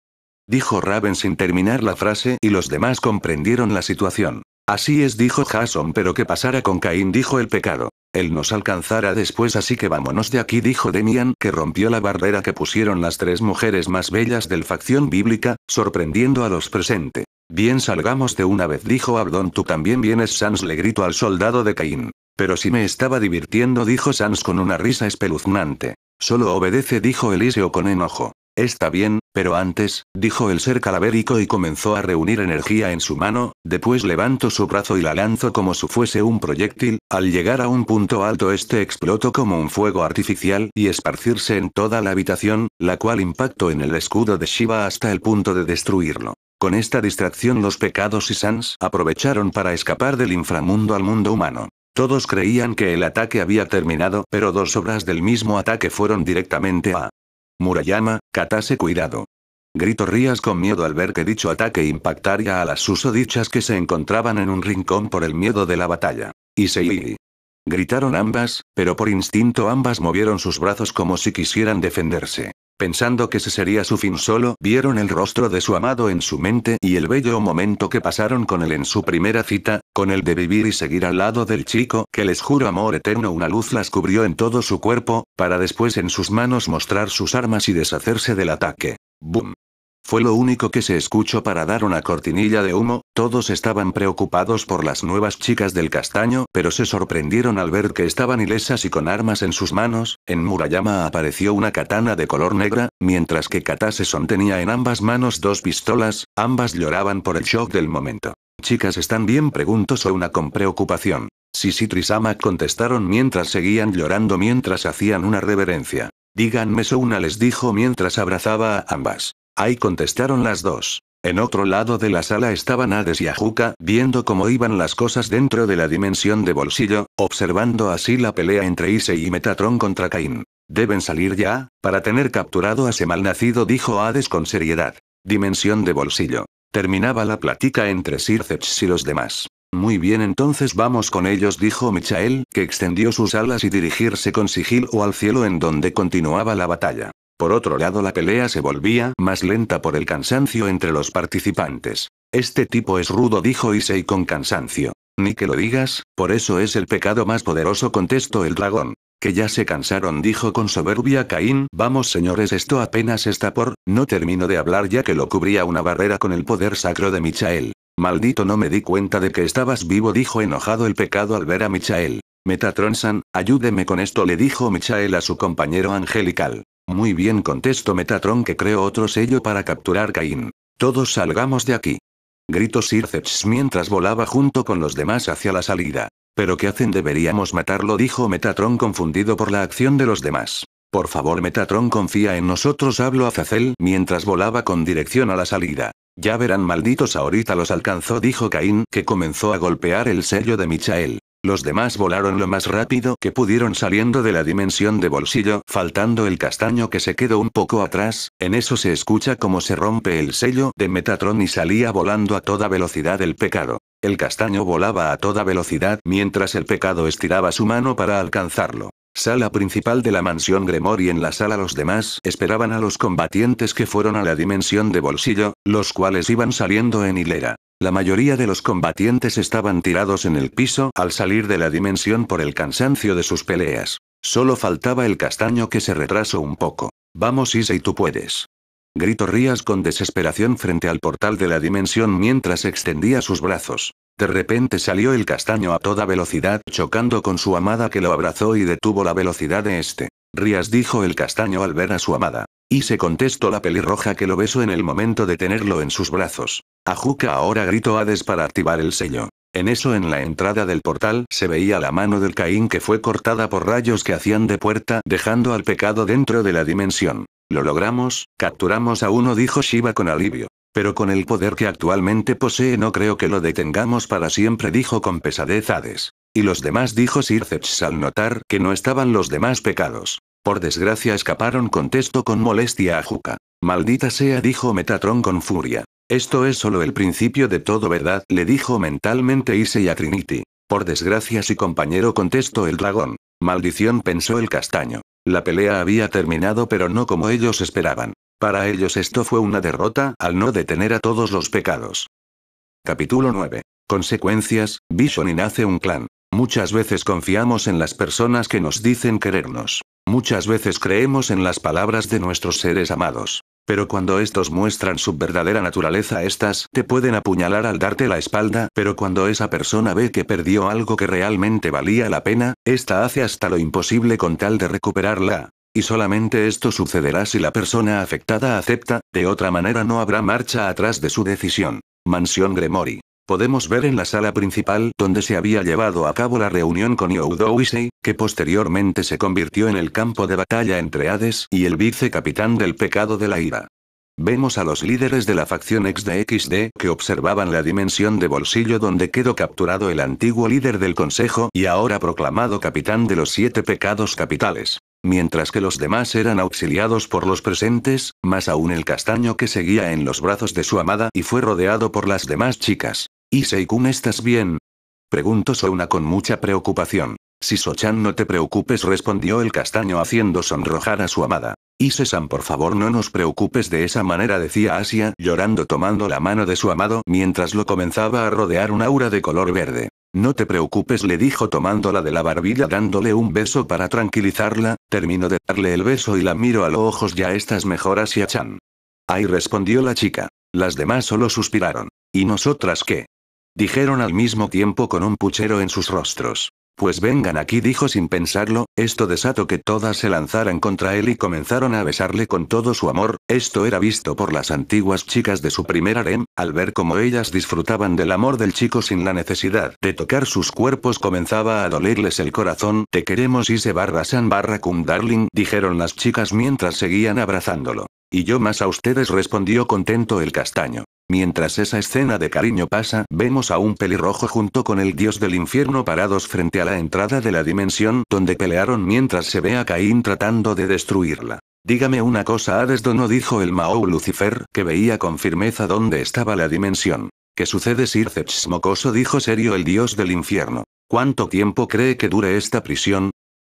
Dijo Raven sin terminar la frase y los demás comprendieron la situación. Así es, dijo Jason, pero ¿qué pasará con Caín? dijo el pecado. Él nos alcanzará después, así que vámonos de aquí, dijo Demian, que rompió la barrera que pusieron las tres mujeres más bellas del facción bíblica, sorprendiendo a los presentes. Bien, salgamos de una vez, dijo Abdón Tú también vienes, Sans le gritó al soldado de Caín. Pero si me estaba divirtiendo, dijo Sans con una risa espeluznante. Solo obedece, dijo Eliseo con enojo. Está bien, pero antes, dijo el ser calavérico y comenzó a reunir energía en su mano, después levantó su brazo y la lanzó como si fuese un proyectil, al llegar a un punto alto este explotó como un fuego artificial y esparcirse en toda la habitación, la cual impactó en el escudo de Shiva hasta el punto de destruirlo. Con esta distracción los pecados y Sans aprovecharon para escapar del inframundo al mundo humano. Todos creían que el ataque había terminado, pero dos obras del mismo ataque fueron directamente a Murayama, Katase cuidado. Gritó Rías con miedo al ver que dicho ataque impactaría a las susodichas que se encontraban en un rincón por el miedo de la batalla. Y Gritaron ambas, pero por instinto ambas movieron sus brazos como si quisieran defenderse. Pensando que ese sería su fin solo, vieron el rostro de su amado en su mente y el bello momento que pasaron con él en su primera cita, con el de vivir y seguir al lado del chico, que les juro amor eterno una luz las cubrió en todo su cuerpo, para después en sus manos mostrar sus armas y deshacerse del ataque. ¡Bum! Fue lo único que se escuchó para dar una cortinilla de humo, todos estaban preocupados por las nuevas chicas del castaño, pero se sorprendieron al ver que estaban ilesas y con armas en sus manos, en Murayama apareció una katana de color negra, mientras que Katase tenía en ambas manos dos pistolas, ambas lloraban por el shock del momento. Chicas están bien preguntó Souna con preocupación. Sisitrisama Trisama contestaron mientras seguían llorando mientras hacían una reverencia. Díganme Souna les dijo mientras abrazaba a ambas. Ahí contestaron las dos. En otro lado de la sala estaban Hades y Ajuka, viendo cómo iban las cosas dentro de la dimensión de bolsillo, observando así la pelea entre Ise y Metatron contra Caín. Deben salir ya, para tener capturado a ese malnacido, dijo Hades con seriedad. Dimensión de bolsillo. Terminaba la plática entre Sirceps y los demás. Muy bien, entonces vamos con ellos, dijo Michael, que extendió sus alas y dirigirse con sigil o al cielo en donde continuaba la batalla. Por otro lado la pelea se volvía más lenta por el cansancio entre los participantes. Este tipo es rudo dijo Issei con cansancio. Ni que lo digas, por eso es el pecado más poderoso contestó el dragón. Que ya se cansaron dijo con soberbia Caín. Vamos señores esto apenas está por, no termino de hablar ya que lo cubría una barrera con el poder sacro de Michael. Maldito no me di cuenta de que estabas vivo dijo enojado el pecado al ver a Michael. Metatronsan, ayúdeme con esto le dijo Michael a su compañero angelical. Muy bien contestó Metatron que creó otro sello para capturar Caín. Todos salgamos de aquí. Gritó Sirceps mientras volaba junto con los demás hacia la salida. ¿Pero qué hacen? Deberíamos matarlo, dijo Metatron confundido por la acción de los demás. Por favor, Metatron confía en nosotros, habló Azazel mientras volaba con dirección a la salida. Ya verán malditos ahorita los alcanzó, dijo Caín, que comenzó a golpear el sello de Michael. Los demás volaron lo más rápido que pudieron saliendo de la dimensión de bolsillo, faltando el castaño que se quedó un poco atrás, en eso se escucha como se rompe el sello de Metatron y salía volando a toda velocidad el pecado. El castaño volaba a toda velocidad mientras el pecado estiraba su mano para alcanzarlo. Sala principal de la mansión Gremor y en la sala los demás esperaban a los combatientes que fueron a la dimensión de bolsillo, los cuales iban saliendo en hilera. La mayoría de los combatientes estaban tirados en el piso al salir de la dimensión por el cansancio de sus peleas. Solo faltaba el castaño que se retrasó un poco. Vamos y y tú puedes. Grito Rías con desesperación frente al portal de la dimensión mientras extendía sus brazos. De repente salió el castaño a toda velocidad chocando con su amada que lo abrazó y detuvo la velocidad de este. Rías dijo el castaño al ver a su amada. Y se contestó la pelirroja que lo besó en el momento de tenerlo en sus brazos. Ajuka ahora gritó Hades para activar el sello. En eso en la entrada del portal se veía la mano del Caín que fue cortada por rayos que hacían de puerta dejando al pecado dentro de la dimensión. Lo logramos, capturamos a uno dijo Shiva con alivio. Pero con el poder que actualmente posee no creo que lo detengamos para siempre dijo con pesadez Hades. Y los demás dijo Sirzechs al notar que no estaban los demás pecados. Por desgracia escaparon contestó con molestia a Juca. Maldita sea dijo Metatron con furia. Esto es solo el principio de todo verdad le dijo mentalmente Issei a Trinity. Por desgracia si compañero contestó el dragón. Maldición pensó el castaño. La pelea había terminado pero no como ellos esperaban. Para ellos esto fue una derrota, al no detener a todos los pecados. Capítulo 9. Consecuencias, Vision y nace un clan. Muchas veces confiamos en las personas que nos dicen querernos. Muchas veces creemos en las palabras de nuestros seres amados. Pero cuando estos muestran su verdadera naturaleza, estas te pueden apuñalar al darte la espalda, pero cuando esa persona ve que perdió algo que realmente valía la pena, esta hace hasta lo imposible con tal de recuperarla. Y solamente esto sucederá si la persona afectada acepta, de otra manera no habrá marcha atrás de su decisión. Mansión Gremory. Podemos ver en la sala principal donde se había llevado a cabo la reunión con Youdo que posteriormente se convirtió en el campo de batalla entre Hades y el vicecapitán del pecado de la ira. Vemos a los líderes de la facción ex XD que observaban la dimensión de bolsillo donde quedó capturado el antiguo líder del consejo y ahora proclamado capitán de los siete pecados capitales. Mientras que los demás eran auxiliados por los presentes, más aún el castaño que seguía en los brazos de su amada y fue rodeado por las demás chicas. Iseikun, ¿estás bien? Preguntó Souna con mucha preocupación. Si Sochan no te preocupes respondió el castaño haciendo sonrojar a su amada ise por favor, no nos preocupes de esa manera, decía Asia, llorando tomando la mano de su amado mientras lo comenzaba a rodear un aura de color verde. No te preocupes, le dijo tomándola de la barbilla dándole un beso para tranquilizarla, termino de darle el beso y la miro a los ojos, ya estas mejor Asia-chan. Ahí respondió la chica. Las demás solo suspiraron. ¿Y nosotras qué? Dijeron al mismo tiempo con un puchero en sus rostros. Pues vengan aquí, dijo sin pensarlo, esto desató que todas se lanzaran contra él y comenzaron a besarle con todo su amor, esto era visto por las antiguas chicas de su primer harem, al ver cómo ellas disfrutaban del amor del chico sin la necesidad de tocar sus cuerpos comenzaba a dolerles el corazón, te queremos y se barra san barra cum darling, dijeron las chicas mientras seguían abrazándolo. Y yo más a ustedes respondió contento el castaño. Mientras esa escena de cariño pasa, vemos a un pelirrojo junto con el dios del infierno parados frente a la entrada de la dimensión donde pelearon mientras se ve a Caín tratando de destruirla. Dígame una cosa, Hades no dijo el Mao Lucifer, que veía con firmeza dónde estaba la dimensión. ¿Qué sucede, sirceps Mocoso? dijo serio el dios del infierno. ¿Cuánto tiempo cree que dure esta prisión?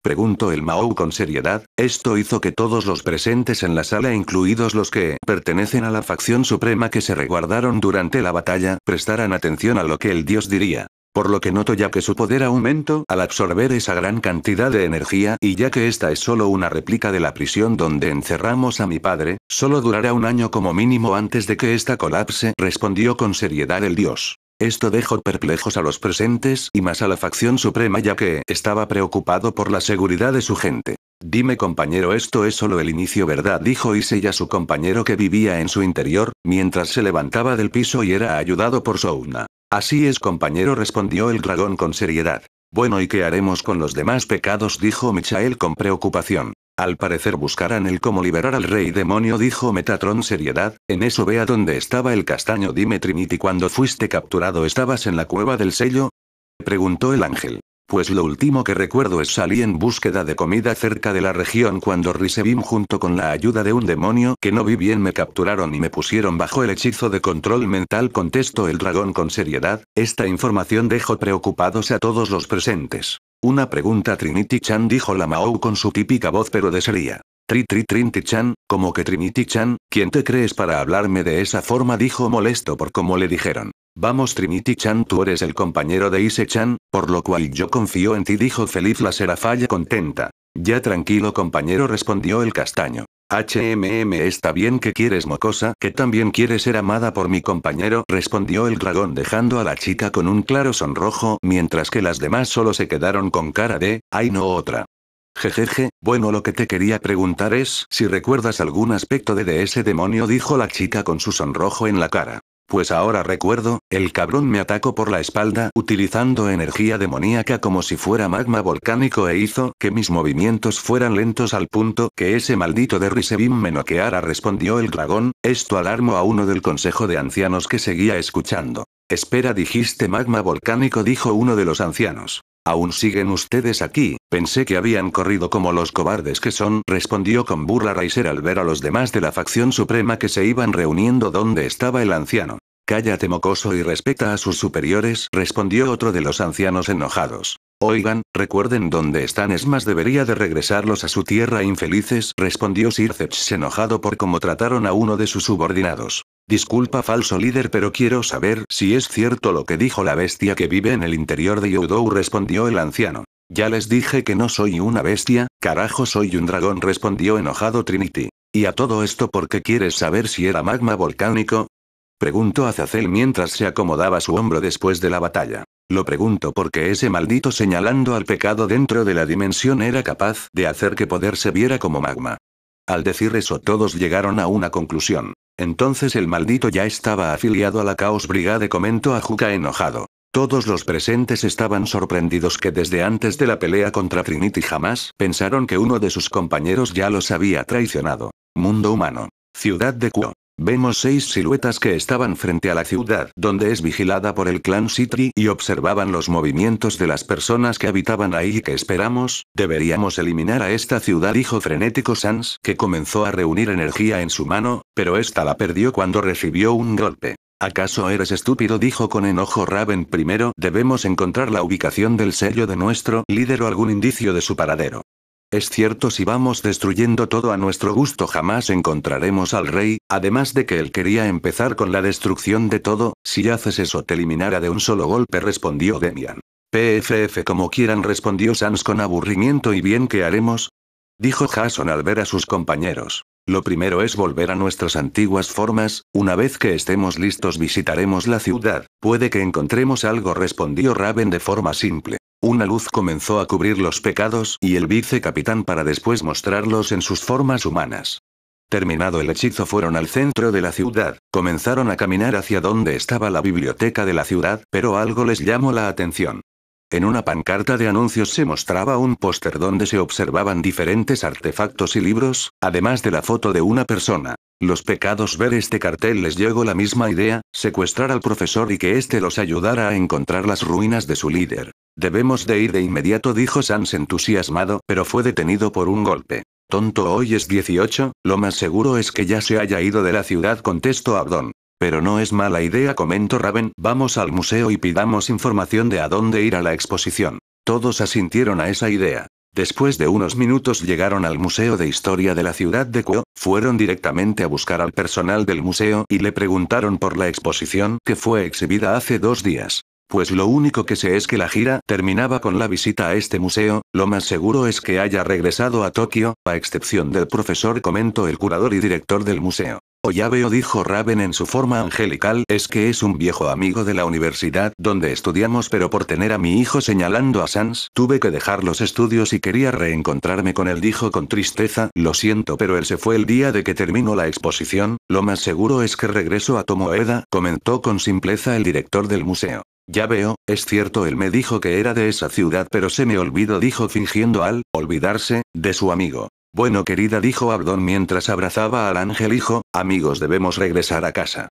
Preguntó el Mao con seriedad, esto hizo que todos los presentes en la sala, incluidos los que pertenecen a la facción suprema que se reguardaron durante la batalla, prestaran atención a lo que el dios diría. Por lo que noto ya que su poder aumentó al absorber esa gran cantidad de energía y ya que esta es solo una réplica de la prisión donde encerramos a mi padre, solo durará un año como mínimo antes de que esta colapse, respondió con seriedad el dios. Esto dejó perplejos a los presentes y más a la facción suprema ya que estaba preocupado por la seguridad de su gente. Dime compañero esto es solo el inicio verdad dijo Issei a su compañero que vivía en su interior, mientras se levantaba del piso y era ayudado por Souna. Así es compañero respondió el dragón con seriedad. Bueno y qué haremos con los demás pecados dijo Michael con preocupación. Al parecer buscarán el cómo liberar al rey demonio dijo Metatron seriedad, en eso vea dónde estaba el castaño dime Trinity cuando fuiste capturado estabas en la cueva del sello? Preguntó el ángel. Pues lo último que recuerdo es salí en búsqueda de comida cerca de la región cuando Risebim junto con la ayuda de un demonio que no vi bien me capturaron y me pusieron bajo el hechizo de control mental contestó el dragón con seriedad, esta información dejó preocupados a todos los presentes. Una pregunta Trinity-chan dijo la Mao con su típica voz pero de seria. Tri tri Trinity-chan, como que Trinity-chan, ¿quién te crees para hablarme de esa forma? dijo molesto por cómo le dijeron. Vamos Trinity-chan tú eres el compañero de Ise-chan, por lo cual yo confío en ti dijo feliz la serafalla contenta. Ya tranquilo compañero respondió el castaño. HMM está bien que quieres mocosa, que también quiere ser amada por mi compañero, respondió el dragón dejando a la chica con un claro sonrojo, mientras que las demás solo se quedaron con cara de, ay no otra. Jejeje, bueno lo que te quería preguntar es si recuerdas algún aspecto de ese demonio dijo la chica con su sonrojo en la cara. Pues ahora recuerdo, el cabrón me atacó por la espalda utilizando energía demoníaca como si fuera magma volcánico e hizo que mis movimientos fueran lentos al punto que ese maldito de Risebim me noqueara respondió el dragón, esto alarmó a uno del consejo de ancianos que seguía escuchando. Espera dijiste magma volcánico dijo uno de los ancianos. ¿Aún siguen ustedes aquí? Pensé que habían corrido como los cobardes que son, respondió con burla raiser al ver a los demás de la facción suprema que se iban reuniendo donde estaba el anciano. Cállate mocoso y respeta a sus superiores, respondió otro de los ancianos enojados. Oigan, recuerden dónde están es más debería de regresarlos a su tierra infelices, respondió Sirceps enojado por cómo trataron a uno de sus subordinados. Disculpa falso líder pero quiero saber si es cierto lo que dijo la bestia que vive en el interior de Yudou respondió el anciano. Ya les dije que no soy una bestia, carajo soy un dragón respondió enojado Trinity. ¿Y a todo esto ¿por qué quieres saber si era magma volcánico? Preguntó Azazel mientras se acomodaba su hombro después de la batalla. Lo pregunto porque ese maldito señalando al pecado dentro de la dimensión era capaz de hacer que poder se viera como magma. Al decir eso todos llegaron a una conclusión. Entonces el maldito ya estaba afiliado a la Caos Brigade comentó a Juca enojado. Todos los presentes estaban sorprendidos que desde antes de la pelea contra Trinity jamás pensaron que uno de sus compañeros ya los había traicionado. Mundo humano. Ciudad de Kuo. Vemos seis siluetas que estaban frente a la ciudad, donde es vigilada por el clan Sitri y observaban los movimientos de las personas que habitaban ahí y que esperamos, deberíamos eliminar a esta ciudad, dijo frenético Sans, que comenzó a reunir energía en su mano, pero esta la perdió cuando recibió un golpe. ¿Acaso eres estúpido? dijo con enojo Raven. Primero debemos encontrar la ubicación del sello de nuestro líder o algún indicio de su paradero. Es cierto si vamos destruyendo todo a nuestro gusto jamás encontraremos al rey, además de que él quería empezar con la destrucción de todo, si haces eso te eliminará de un solo golpe respondió Demian. PFF como quieran respondió Sans con aburrimiento y bien ¿qué haremos? Dijo Jason al ver a sus compañeros. Lo primero es volver a nuestras antiguas formas, una vez que estemos listos visitaremos la ciudad, puede que encontremos algo respondió Raven de forma simple. Una luz comenzó a cubrir los pecados y el vicecapitán para después mostrarlos en sus formas humanas. Terminado el hechizo fueron al centro de la ciudad, comenzaron a caminar hacia donde estaba la biblioteca de la ciudad, pero algo les llamó la atención. En una pancarta de anuncios se mostraba un póster donde se observaban diferentes artefactos y libros, además de la foto de una persona. Los pecados ver este cartel les llegó la misma idea, secuestrar al profesor y que éste los ayudara a encontrar las ruinas de su líder. Debemos de ir de inmediato, dijo Sans entusiasmado, pero fue detenido por un golpe. Tonto, hoy es 18, lo más seguro es que ya se haya ido de la ciudad, contestó Abdon. Pero no es mala idea, comentó Raven, vamos al museo y pidamos información de a dónde ir a la exposición. Todos asintieron a esa idea. Después de unos minutos llegaron al Museo de Historia de la ciudad de Kuo, fueron directamente a buscar al personal del museo y le preguntaron por la exposición que fue exhibida hace dos días. Pues lo único que sé es que la gira terminaba con la visita a este museo, lo más seguro es que haya regresado a Tokio, a excepción del profesor comentó el curador y director del museo ya veo, dijo Raven en su forma angelical, es que es un viejo amigo de la universidad donde estudiamos, pero por tener a mi hijo señalando a Sans, tuve que dejar los estudios y quería reencontrarme con él, dijo con tristeza, lo siento, pero él se fue el día de que terminó la exposición, lo más seguro es que regreso a Tomoeda, comentó con simpleza el director del museo. Ya veo, es cierto, él me dijo que era de esa ciudad, pero se me olvidó, dijo fingiendo al olvidarse de su amigo. Bueno querida dijo Abdón mientras abrazaba al ángel hijo, amigos debemos regresar a casa.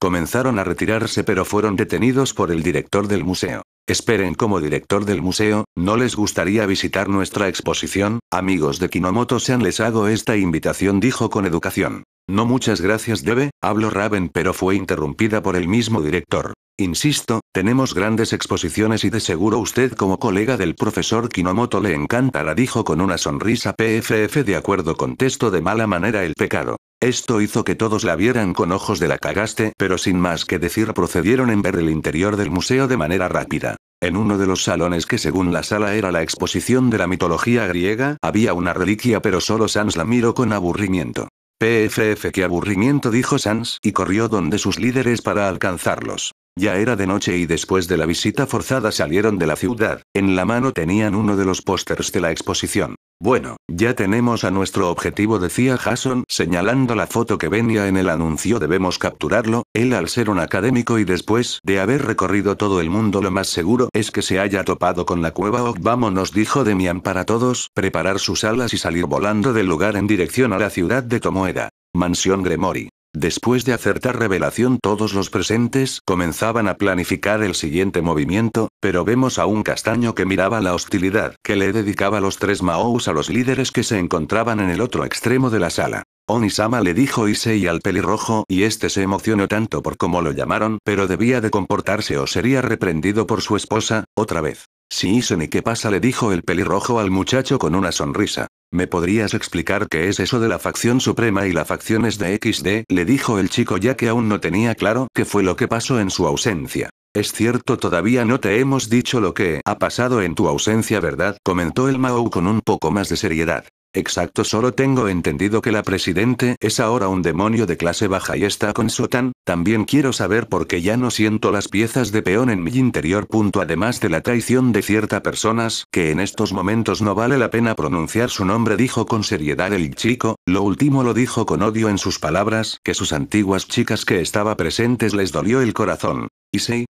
Comenzaron a retirarse pero fueron detenidos por el director del museo. Esperen como director del museo, ¿no les gustaría visitar nuestra exposición? Amigos de kinomoto sean les hago esta invitación dijo con educación. No muchas gracias debe, habló Raven pero fue interrumpida por el mismo director. Insisto, tenemos grandes exposiciones y de seguro usted como colega del profesor Kinomoto le encanta la dijo con una sonrisa PFF de acuerdo contestó de mala manera el pecado. Esto hizo que todos la vieran con ojos de la cagaste pero sin más que decir procedieron en ver el interior del museo de manera rápida. En uno de los salones que según la sala era la exposición de la mitología griega, había una reliquia pero solo Sans la miró con aburrimiento. PFF qué aburrimiento dijo Sans y corrió donde sus líderes para alcanzarlos. Ya era de noche y después de la visita forzada salieron de la ciudad. En la mano tenían uno de los pósters de la exposición. Bueno, ya tenemos a nuestro objetivo, decía Jason, señalando la foto que venía en el anuncio. Debemos capturarlo, él al ser un académico y después de haber recorrido todo el mundo lo más seguro es que se haya topado con la cueva Vamos oh, vámonos, dijo Demian para todos, preparar sus alas y salir volando del lugar en dirección a la ciudad de Tomoeda. Mansión Gremori. Después de acertar revelación todos los presentes comenzaban a planificar el siguiente movimiento, pero vemos a un castaño que miraba la hostilidad que le dedicaba los tres Maous a los líderes que se encontraban en el otro extremo de la sala. Onisama le dijo y al pelirrojo y este se emocionó tanto por cómo lo llamaron, pero debía de comportarse o sería reprendido por su esposa, otra vez. Si ni qué pasa le dijo el pelirrojo al muchacho con una sonrisa. ¿Me podrías explicar qué es eso de la facción suprema y la facción es de XD? le dijo el chico ya que aún no tenía claro qué fue lo que pasó en su ausencia. Es cierto, todavía no te hemos dicho lo que ha pasado en tu ausencia, ¿verdad? comentó el Mao con un poco más de seriedad exacto solo tengo entendido que la presidente es ahora un demonio de clase baja y está con Sotan, también quiero saber por qué ya no siento las piezas de peón en mi interior. Punto además de la traición de ciertas personas, que en estos momentos no vale la pena pronunciar su nombre dijo con seriedad el chico, lo último lo dijo con odio en sus palabras, que sus antiguas chicas que estaba presentes les dolió el corazón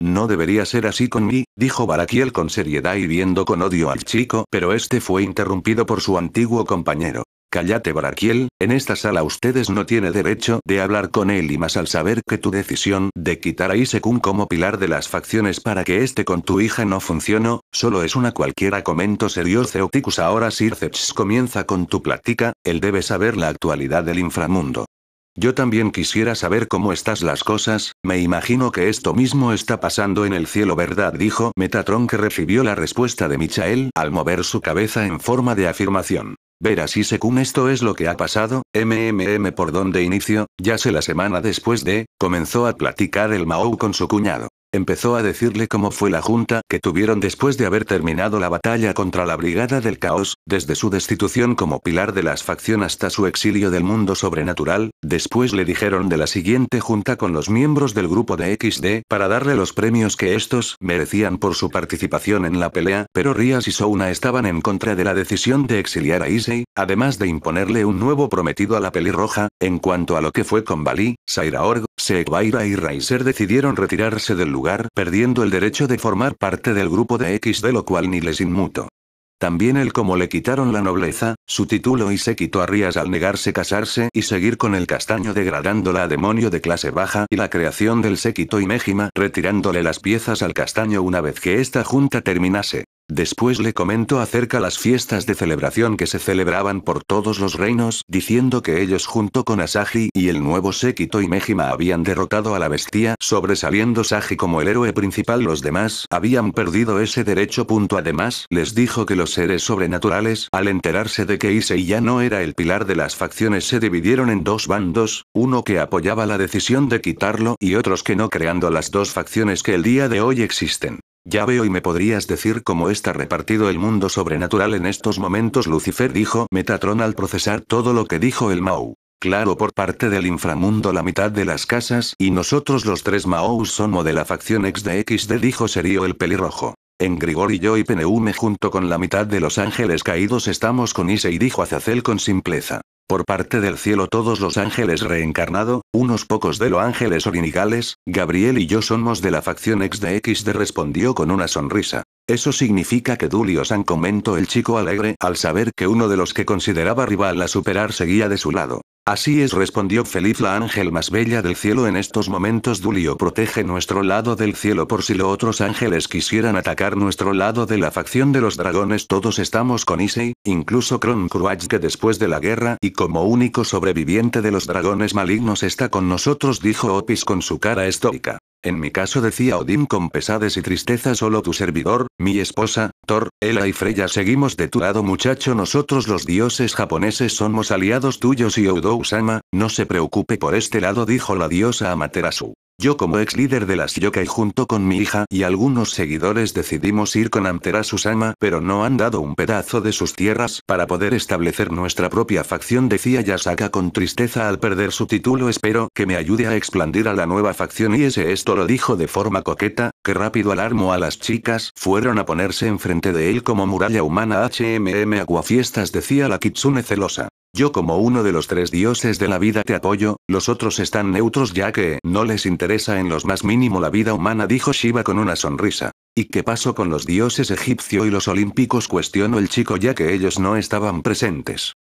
no debería ser así con mí, dijo Barakiel con seriedad y viendo con odio al chico, pero este fue interrumpido por su antiguo compañero. Cállate Baraquiel. en esta sala ustedes no tiene derecho de hablar con él y más al saber que tu decisión de quitar a Isekun como pilar de las facciones para que este con tu hija no funcionó, solo es una cualquiera comento serio Ceoticus ahora Sirceps comienza con tu plática, él debe saber la actualidad del inframundo. Yo también quisiera saber cómo estás las cosas, me imagino que esto mismo está pasando en el cielo, ¿verdad? dijo Metatron que recibió la respuesta de Michael al mover su cabeza en forma de afirmación. Verás así según esto es lo que ha pasado, MMM por donde inicio, ya sé la semana después de, comenzó a platicar el Mao con su cuñado. Empezó a decirle cómo fue la junta que tuvieron después de haber terminado la batalla contra la Brigada del Caos, desde su destitución como pilar de las facción hasta su exilio del mundo sobrenatural, después le dijeron de la siguiente junta con los miembros del grupo de XD para darle los premios que estos merecían por su participación en la pelea, pero Rías y Souna estaban en contra de la decisión de exiliar a Issei, además de imponerle un nuevo prometido a la pelirroja, en cuanto a lo que fue con Bali, Sairaorg, Seekbaira y Raiser decidieron retirarse del lugar lugar, perdiendo el derecho de formar parte del grupo de X de lo cual ni les inmuto. También el cómo le quitaron la nobleza, su título y se quitó a Rías al negarse casarse y seguir con el castaño degradándola a demonio de clase baja y la creación del séquito y Méjima retirándole las piezas al castaño una vez que esta junta terminase. Después le comentó acerca las fiestas de celebración que se celebraban por todos los reinos, diciendo que ellos junto con Asaji y el nuevo séquito y Mejima habían derrotado a la bestia, sobresaliendo Saji como el héroe principal los demás habían perdido ese derecho. Punto además, les dijo que los seres sobrenaturales, al enterarse de que Issei ya no era el pilar de las facciones se dividieron en dos bandos, uno que apoyaba la decisión de quitarlo y otros que no creando las dos facciones que el día de hoy existen. Ya veo y me podrías decir cómo está repartido el mundo sobrenatural en estos momentos, Lucifer dijo Metatron al procesar todo lo que dijo el Mau. Claro, por parte del inframundo la mitad de las casas y nosotros los tres Maous somos de la facción X de XD dijo Serio el pelirrojo. En Grigor y yo y Peneume junto con la mitad de los ángeles caídos estamos con Ise y dijo Azazel con simpleza. Por parte del cielo todos los ángeles reencarnado, unos pocos de los ángeles originales. Gabriel y yo somos de la facción X de respondió con una sonrisa. Eso significa que Dulio San comentó el chico alegre al saber que uno de los que consideraba rival a superar seguía de su lado. Así es, respondió feliz la ángel más bella del cielo en estos momentos. Dulio protege nuestro lado del cielo por si los otros ángeles quisieran atacar nuestro lado de la facción de los dragones. Todos estamos con Issei, incluso Kron Kruaj que después de la guerra y como único sobreviviente de los dragones malignos está con nosotros, dijo Opis con su cara estoica. En mi caso decía Odín con pesades y tristeza solo tu servidor, mi esposa, Thor, Ela y Freya seguimos de tu lado muchacho nosotros los dioses japoneses somos aliados tuyos y Udo Usama, no se preocupe por este lado dijo la diosa Amaterasu. Yo como ex líder de las Yokai junto con mi hija y algunos seguidores decidimos ir con Amterasu-sama pero no han dado un pedazo de sus tierras para poder establecer nuestra propia facción decía Yasaka con tristeza al perder su título espero que me ayude a expandir a la nueva facción y ese esto lo dijo de forma coqueta, que rápido alarmó a las chicas fueron a ponerse enfrente de él como muralla humana HMM aguafiestas decía la Kitsune celosa. Yo como uno de los tres dioses de la vida te apoyo, los otros están neutros ya que no les interesa en los más mínimo la vida humana dijo Shiva con una sonrisa. ¿Y qué pasó con los dioses egipcio y los olímpicos cuestionó el chico ya que ellos no estaban presentes?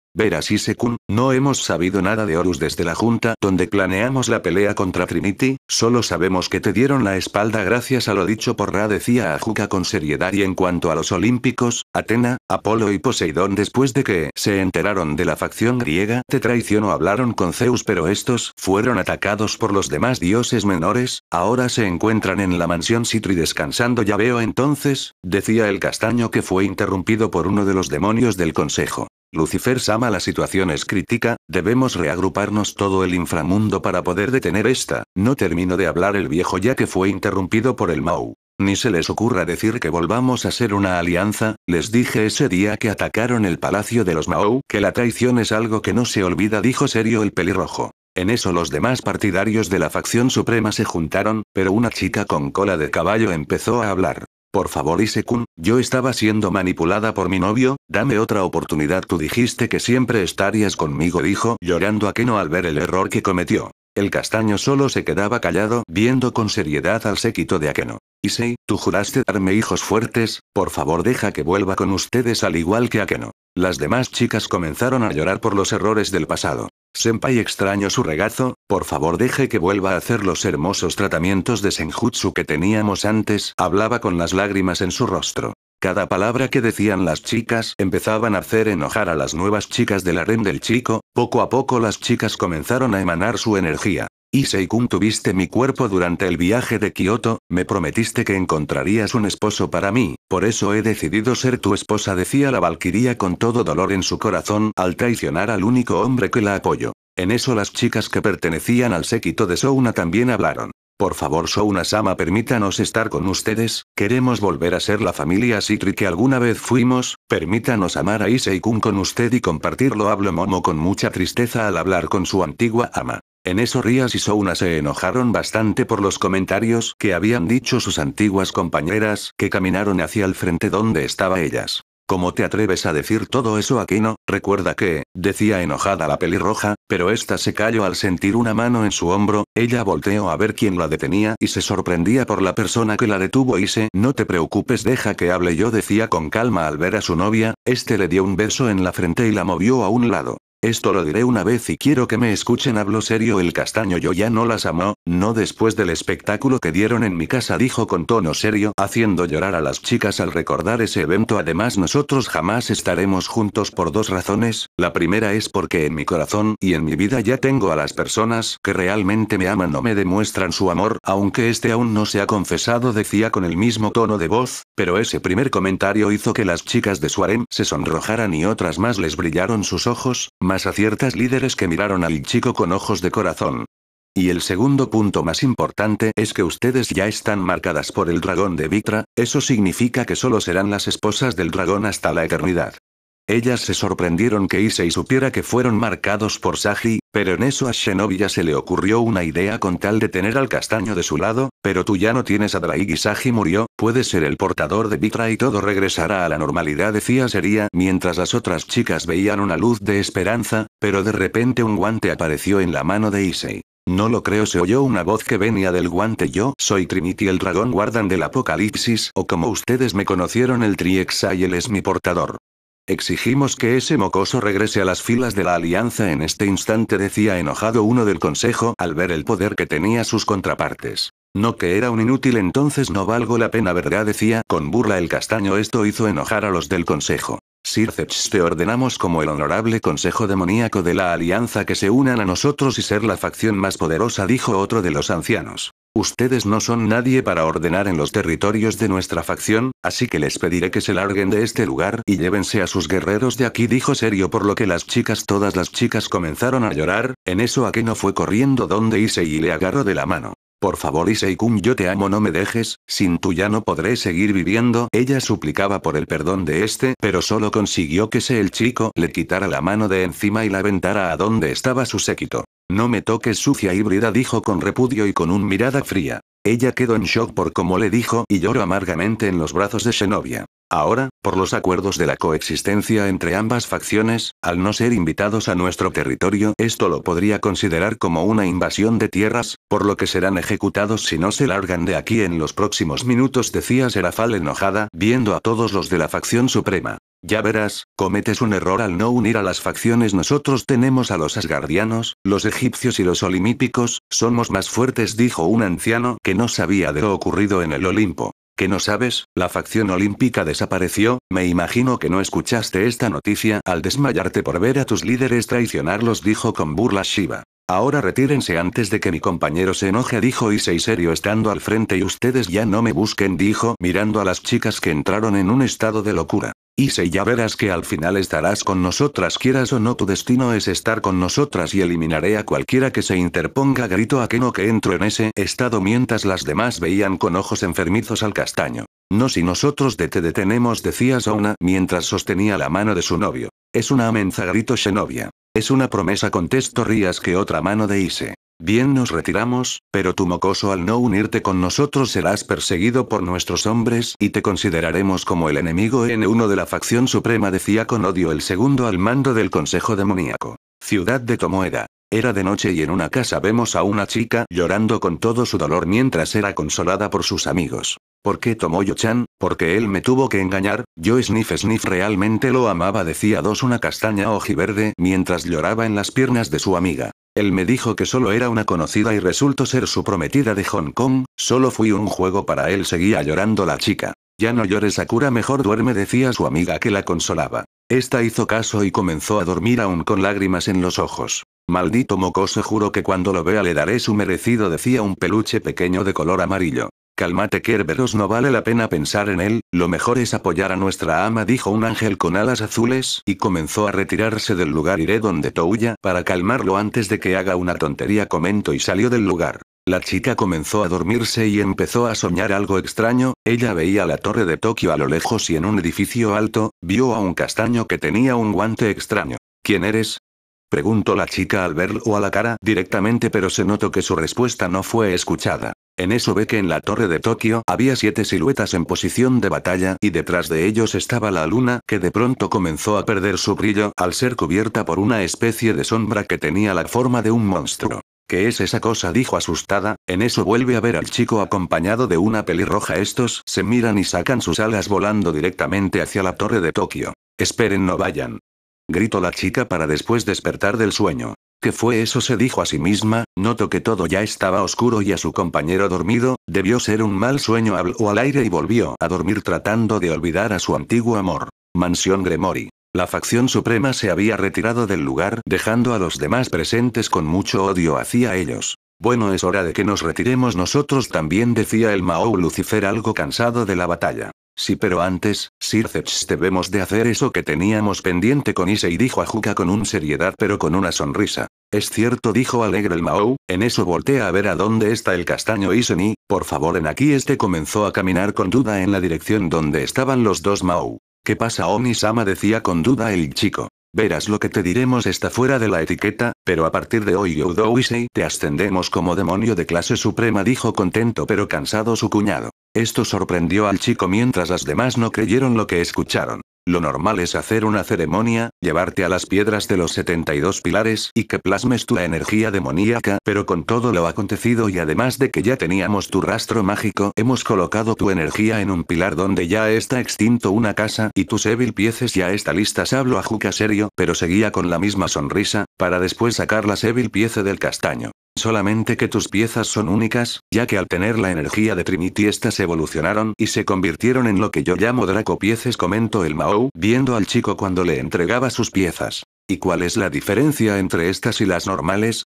y Sekun, no hemos sabido nada de Horus desde la junta donde planeamos la pelea contra Trinity, solo sabemos que te dieron la espalda gracias a lo dicho por Ra decía Ajuka con seriedad y en cuanto a los olímpicos, Atena, Apolo y Poseidón después de que se enteraron de la facción griega te traicionó hablaron con Zeus pero estos fueron atacados por los demás dioses menores, ahora se encuentran en la mansión Citri descansando ya veo entonces, decía el castaño que fue interrumpido por uno de los demonios del consejo. Lucifer Sama la situación es crítica, debemos reagruparnos todo el inframundo para poder detener esta, no termino de hablar el viejo ya que fue interrumpido por el Mau. Ni se les ocurra decir que volvamos a ser una alianza, les dije ese día que atacaron el palacio de los Mau que la traición es algo que no se olvida dijo serio el pelirrojo. En eso los demás partidarios de la facción suprema se juntaron, pero una chica con cola de caballo empezó a hablar. Por favor Isekun, yo estaba siendo manipulada por mi novio, dame otra oportunidad tú dijiste que siempre estarías conmigo dijo llorando a al ver el error que cometió. El castaño solo se quedaba callado viendo con seriedad al séquito de Akeno. Isei, tú juraste darme hijos fuertes, por favor deja que vuelva con ustedes al igual que Akeno. Las demás chicas comenzaron a llorar por los errores del pasado. Senpai extraño su regazo, por favor deje que vuelva a hacer los hermosos tratamientos de senjutsu que teníamos antes, hablaba con las lágrimas en su rostro. Cada palabra que decían las chicas empezaban a hacer enojar a las nuevas chicas del harem del chico, poco a poco las chicas comenzaron a emanar su energía. Y Seikun tuviste mi cuerpo durante el viaje de Kioto, me prometiste que encontrarías un esposo para mí, por eso he decidido ser tu esposa decía la valquiria con todo dolor en su corazón al traicionar al único hombre que la apoyó. En eso las chicas que pertenecían al séquito de Souna también hablaron. Por favor Souna-sama permítanos estar con ustedes, queremos volver a ser la familia Sitri que alguna vez fuimos, permítanos amar a Iseikun con usted y compartirlo hablo Momo con mucha tristeza al hablar con su antigua ama. En eso Rías y Souna se enojaron bastante por los comentarios que habían dicho sus antiguas compañeras que caminaron hacia el frente donde estaba ellas. ¿Cómo te atreves a decir todo eso aquí no? Recuerda que, decía enojada la pelirroja, pero esta se calló al sentir una mano en su hombro, ella volteó a ver quién la detenía y se sorprendía por la persona que la detuvo y se, no te preocupes deja que hable yo decía con calma al ver a su novia, este le dio un beso en la frente y la movió a un lado. Esto lo diré una vez y quiero que me escuchen. Hablo serio. El castaño yo ya no las amo no después del espectáculo que dieron en mi casa, dijo con tono serio, haciendo llorar a las chicas al recordar ese evento. Además, nosotros jamás estaremos juntos por dos razones. La primera es porque en mi corazón y en mi vida ya tengo a las personas que realmente me aman o me demuestran su amor, aunque este aún no se ha confesado, decía con el mismo tono de voz, pero ese primer comentario hizo que las chicas de Suarem se sonrojaran y otras más les brillaron sus ojos más a ciertas líderes que miraron al chico con ojos de corazón. Y el segundo punto más importante es que ustedes ya están marcadas por el dragón de Vitra, eso significa que solo serán las esposas del dragón hasta la eternidad. Ellas se sorprendieron que Issei supiera que fueron marcados por Saji, pero en eso a ya se le ocurrió una idea con tal de tener al castaño de su lado, pero tú ya no tienes a Draig y Saji murió, puede ser el portador de Vitra y todo regresará a la normalidad decía Seria mientras las otras chicas veían una luz de esperanza, pero de repente un guante apareció en la mano de Issei. No lo creo, se oyó una voz que venía del guante. Yo soy Trinity, el dragón guardan del apocalipsis, o como ustedes me conocieron, el y él es mi portador. Exigimos que ese mocoso regrese a las filas de la alianza en este instante, decía enojado uno del consejo al ver el poder que tenía sus contrapartes. No que era un inútil entonces no valgo la pena, ¿verdad? decía con burla el castaño. Esto hizo enojar a los del consejo. Sircech, te ordenamos como el honorable consejo demoníaco de la alianza que se unan a nosotros y ser la facción más poderosa, dijo otro de los ancianos. Ustedes no son nadie para ordenar en los territorios de nuestra facción, así que les pediré que se larguen de este lugar y llévense a sus guerreros de aquí, dijo serio, por lo que las chicas, todas las chicas comenzaron a llorar, en eso a que no fue corriendo donde Isei y le agarró de la mano. Por favor y kun yo te amo no me dejes, sin tú ya no podré seguir viviendo. Ella suplicaba por el perdón de este, pero solo consiguió que se el chico le quitara la mano de encima y la aventara a donde estaba su séquito. No me toques sucia híbrida dijo con repudio y con un mirada fría. Ella quedó en shock por cómo le dijo y lloró amargamente en los brazos de Xenobia. Ahora, por los acuerdos de la coexistencia entre ambas facciones, al no ser invitados a nuestro territorio, esto lo podría considerar como una invasión de tierras, por lo que serán ejecutados si no se largan de aquí en los próximos minutos, decía Serafal enojada, viendo a todos los de la facción suprema. Ya verás, cometes un error al no unir a las facciones. Nosotros tenemos a los asgardianos, los egipcios y los olimípicos, somos más fuertes, dijo un anciano que no sabía de lo ocurrido en el Olimpo. ¿Que no sabes? La facción olímpica desapareció, me imagino que no escuchaste esta noticia al desmayarte por ver a tus líderes traicionarlos, dijo con burla Shiva. Ahora retírense antes de que mi compañero se enoje, dijo Issei serio estando al frente y ustedes ya no me busquen, dijo mirando a las chicas que entraron en un estado de locura se ya verás que al final estarás con nosotras quieras o no tu destino es estar con nosotras y eliminaré a cualquiera que se interponga grito a no que entro en ese estado mientras las demás veían con ojos enfermizos al castaño. No si nosotros de te detenemos decía Sauna mientras sostenía la mano de su novio. Es una amenaza grito Xenobia. Es una promesa contesto rías que otra mano de Ise. Bien nos retiramos, pero tu mocoso al no unirte con nosotros serás perseguido por nuestros hombres y te consideraremos como el enemigo N1 de la facción suprema decía con odio el segundo al mando del Consejo Demoníaco. Ciudad de Tomoeda. Era de noche y en una casa vemos a una chica llorando con todo su dolor mientras era consolada por sus amigos. ¿Por qué Tomoyo-chan? Porque él me tuvo que engañar, yo Sniff Sniff realmente lo amaba decía dos una castaña ojiverde mientras lloraba en las piernas de su amiga. Él me dijo que solo era una conocida y resultó ser su prometida de Hong Kong, solo fui un juego para él, seguía llorando la chica. Ya no llores Sakura, mejor duerme, decía su amiga que la consolaba. Esta hizo caso y comenzó a dormir aún con lágrimas en los ojos. Maldito mocoso, juro que cuando lo vea le daré su merecido, decía un peluche pequeño de color amarillo. Cálmate Kerberos no vale la pena pensar en él, lo mejor es apoyar a nuestra ama dijo un ángel con alas azules y comenzó a retirarse del lugar iré donde Touya para calmarlo antes de que haga una tontería comento y salió del lugar. La chica comenzó a dormirse y empezó a soñar algo extraño, ella veía la torre de Tokio a lo lejos y en un edificio alto, vio a un castaño que tenía un guante extraño. ¿Quién eres? Preguntó la chica al verlo a la cara directamente pero se notó que su respuesta no fue escuchada. En eso ve que en la torre de Tokio había siete siluetas en posición de batalla y detrás de ellos estaba la luna que de pronto comenzó a perder su brillo al ser cubierta por una especie de sombra que tenía la forma de un monstruo. ¿Qué es esa cosa? dijo asustada, en eso vuelve a ver al chico acompañado de una pelirroja. Estos se miran y sacan sus alas volando directamente hacia la torre de Tokio. Esperen, no vayan gritó la chica para después despertar del sueño. ¿Qué fue eso? se dijo a sí misma, notó que todo ya estaba oscuro y a su compañero dormido, debió ser un mal sueño, habló al aire y volvió a dormir tratando de olvidar a su antiguo amor. Mansión Gremori. La facción suprema se había retirado del lugar, dejando a los demás presentes con mucho odio hacia ellos. Bueno, es hora de que nos retiremos nosotros también, decía el Mao Lucifer algo cansado de la batalla. Sí, pero antes, Sirceps, debemos de hacer eso que teníamos pendiente con y dijo a Juka con un seriedad pero con una sonrisa. Es cierto, dijo alegre el Mao, en eso voltea a ver a dónde está el castaño Ise y, por favor, en aquí este comenzó a caminar con duda en la dirección donde estaban los dos Mao. ¿Qué pasa? Oni-sama? decía con duda el chico. Verás lo que te diremos está fuera de la etiqueta, pero a partir de hoy Youdouisei te ascendemos como demonio de clase suprema dijo contento pero cansado su cuñado. Esto sorprendió al chico mientras las demás no creyeron lo que escucharon. Lo normal es hacer una ceremonia, llevarte a las piedras de los 72 pilares y que plasmes tu energía demoníaca, pero con todo lo acontecido y además de que ya teníamos tu rastro mágico, hemos colocado tu energía en un pilar donde ya está extinto una casa y tus evil pieces ya está listas. Hablo a Juca serio, pero seguía con la misma sonrisa, para después sacar las evil pieza del castaño. Solamente que tus piezas son únicas, ya que al tener la energía de Trinity estas evolucionaron y se convirtieron en lo que yo llamo Draco Pieces comentó el Mao, viendo al chico cuando le entregaba sus piezas. ¿Y cuál es la diferencia entre estas y las normales?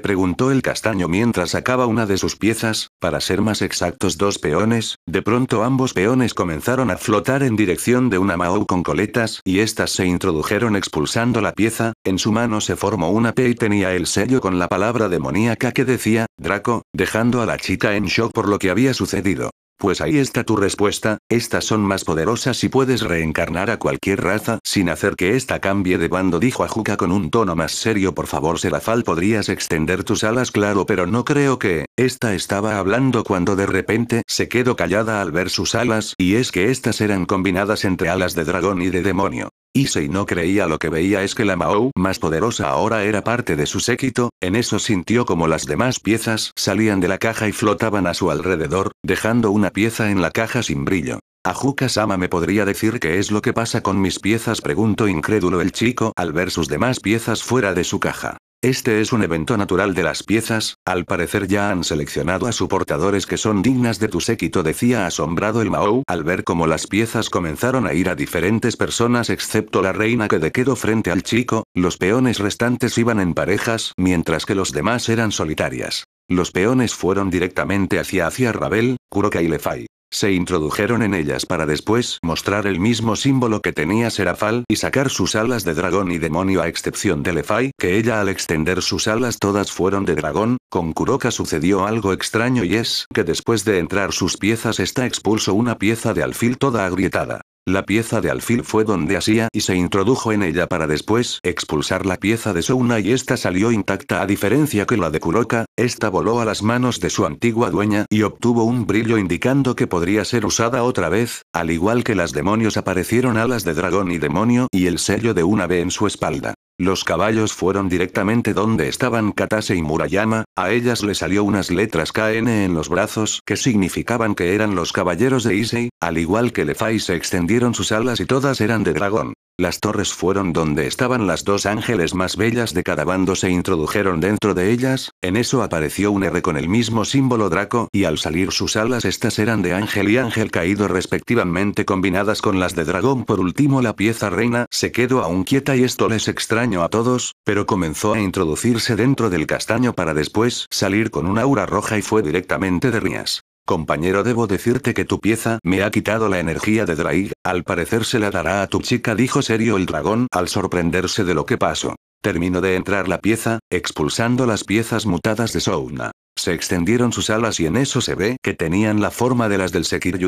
preguntó el castaño mientras sacaba una de sus piezas, para ser más exactos dos peones, de pronto ambos peones comenzaron a flotar en dirección de una Mao con coletas y éstas se introdujeron expulsando la pieza, en su mano se formó una P y tenía el sello con la palabra demoníaca que decía, Draco, dejando a la chica en shock por lo que había sucedido. Pues ahí está tu respuesta, estas son más poderosas y puedes reencarnar a cualquier raza sin hacer que esta cambie de bando dijo Ajuka con un tono más serio por favor Serafal podrías extender tus alas claro pero no creo que, esta estaba hablando cuando de repente se quedó callada al ver sus alas y es que estas eran combinadas entre alas de dragón y de demonio. Issei no creía lo que veía es que la Mao más poderosa ahora era parte de su séquito, en eso sintió como las demás piezas salían de la caja y flotaban a su alrededor, dejando una pieza en la caja sin brillo. Ajuka-sama me podría decir qué es lo que pasa con mis piezas preguntó incrédulo el chico al ver sus demás piezas fuera de su caja. Este es un evento natural de las piezas, al parecer ya han seleccionado a su portadores que son dignas de tu séquito decía asombrado el Mao al ver cómo las piezas comenzaron a ir a diferentes personas excepto la reina que de quedó frente al chico, los peones restantes iban en parejas mientras que los demás eran solitarias. Los peones fueron directamente hacia hacia Rabel, Kuroka y Lefai. Se introdujeron en ellas para después mostrar el mismo símbolo que tenía Serafal y sacar sus alas de dragón y demonio a excepción de Lefai, que ella al extender sus alas todas fueron de dragón, con Kuroka sucedió algo extraño y es que después de entrar sus piezas está expulso una pieza de alfil toda agrietada. La pieza de alfil fue donde hacía y se introdujo en ella para después expulsar la pieza de Souna y esta salió intacta a diferencia que la de Kuroka, esta voló a las manos de su antigua dueña y obtuvo un brillo indicando que podría ser usada otra vez, al igual que las demonios aparecieron alas de dragón y demonio y el sello de una B en su espalda. Los caballos fueron directamente donde estaban Katase y Murayama, a ellas le salió unas letras KN en los brazos que significaban que eran los caballeros de Issei, al igual que Lefai se extendieron sus alas y todas eran de dragón. Las torres fueron donde estaban las dos ángeles más bellas de cada bando se introdujeron dentro de ellas, en eso apareció un R con el mismo símbolo Draco y al salir sus alas estas eran de ángel y ángel caído respectivamente combinadas con las de dragón por último la pieza reina se quedó aún quieta y esto les extraño a todos, pero comenzó a introducirse dentro del castaño para después salir con un aura roja y fue directamente de Rías. Compañero, debo decirte que tu pieza me ha quitado la energía de Draig, al parecer se la dará a tu chica, dijo serio el dragón al sorprenderse de lo que pasó. Terminó de entrar la pieza, expulsando las piezas mutadas de Souna. Se extendieron sus alas y en eso se ve que tenían la forma de las del Sekir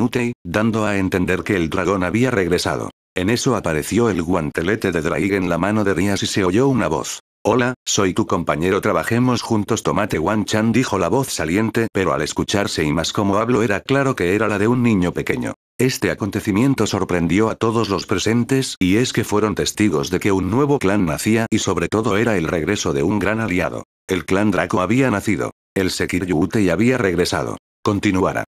dando a entender que el dragón había regresado. En eso apareció el guantelete de Draig en la mano de Rias y se oyó una voz. Hola, soy tu compañero trabajemos juntos Tomate Wan dijo la voz saliente pero al escucharse y más como hablo era claro que era la de un niño pequeño. Este acontecimiento sorprendió a todos los presentes y es que fueron testigos de que un nuevo clan nacía y sobre todo era el regreso de un gran aliado. El clan Draco había nacido. El Sekir había regresado. Continuará.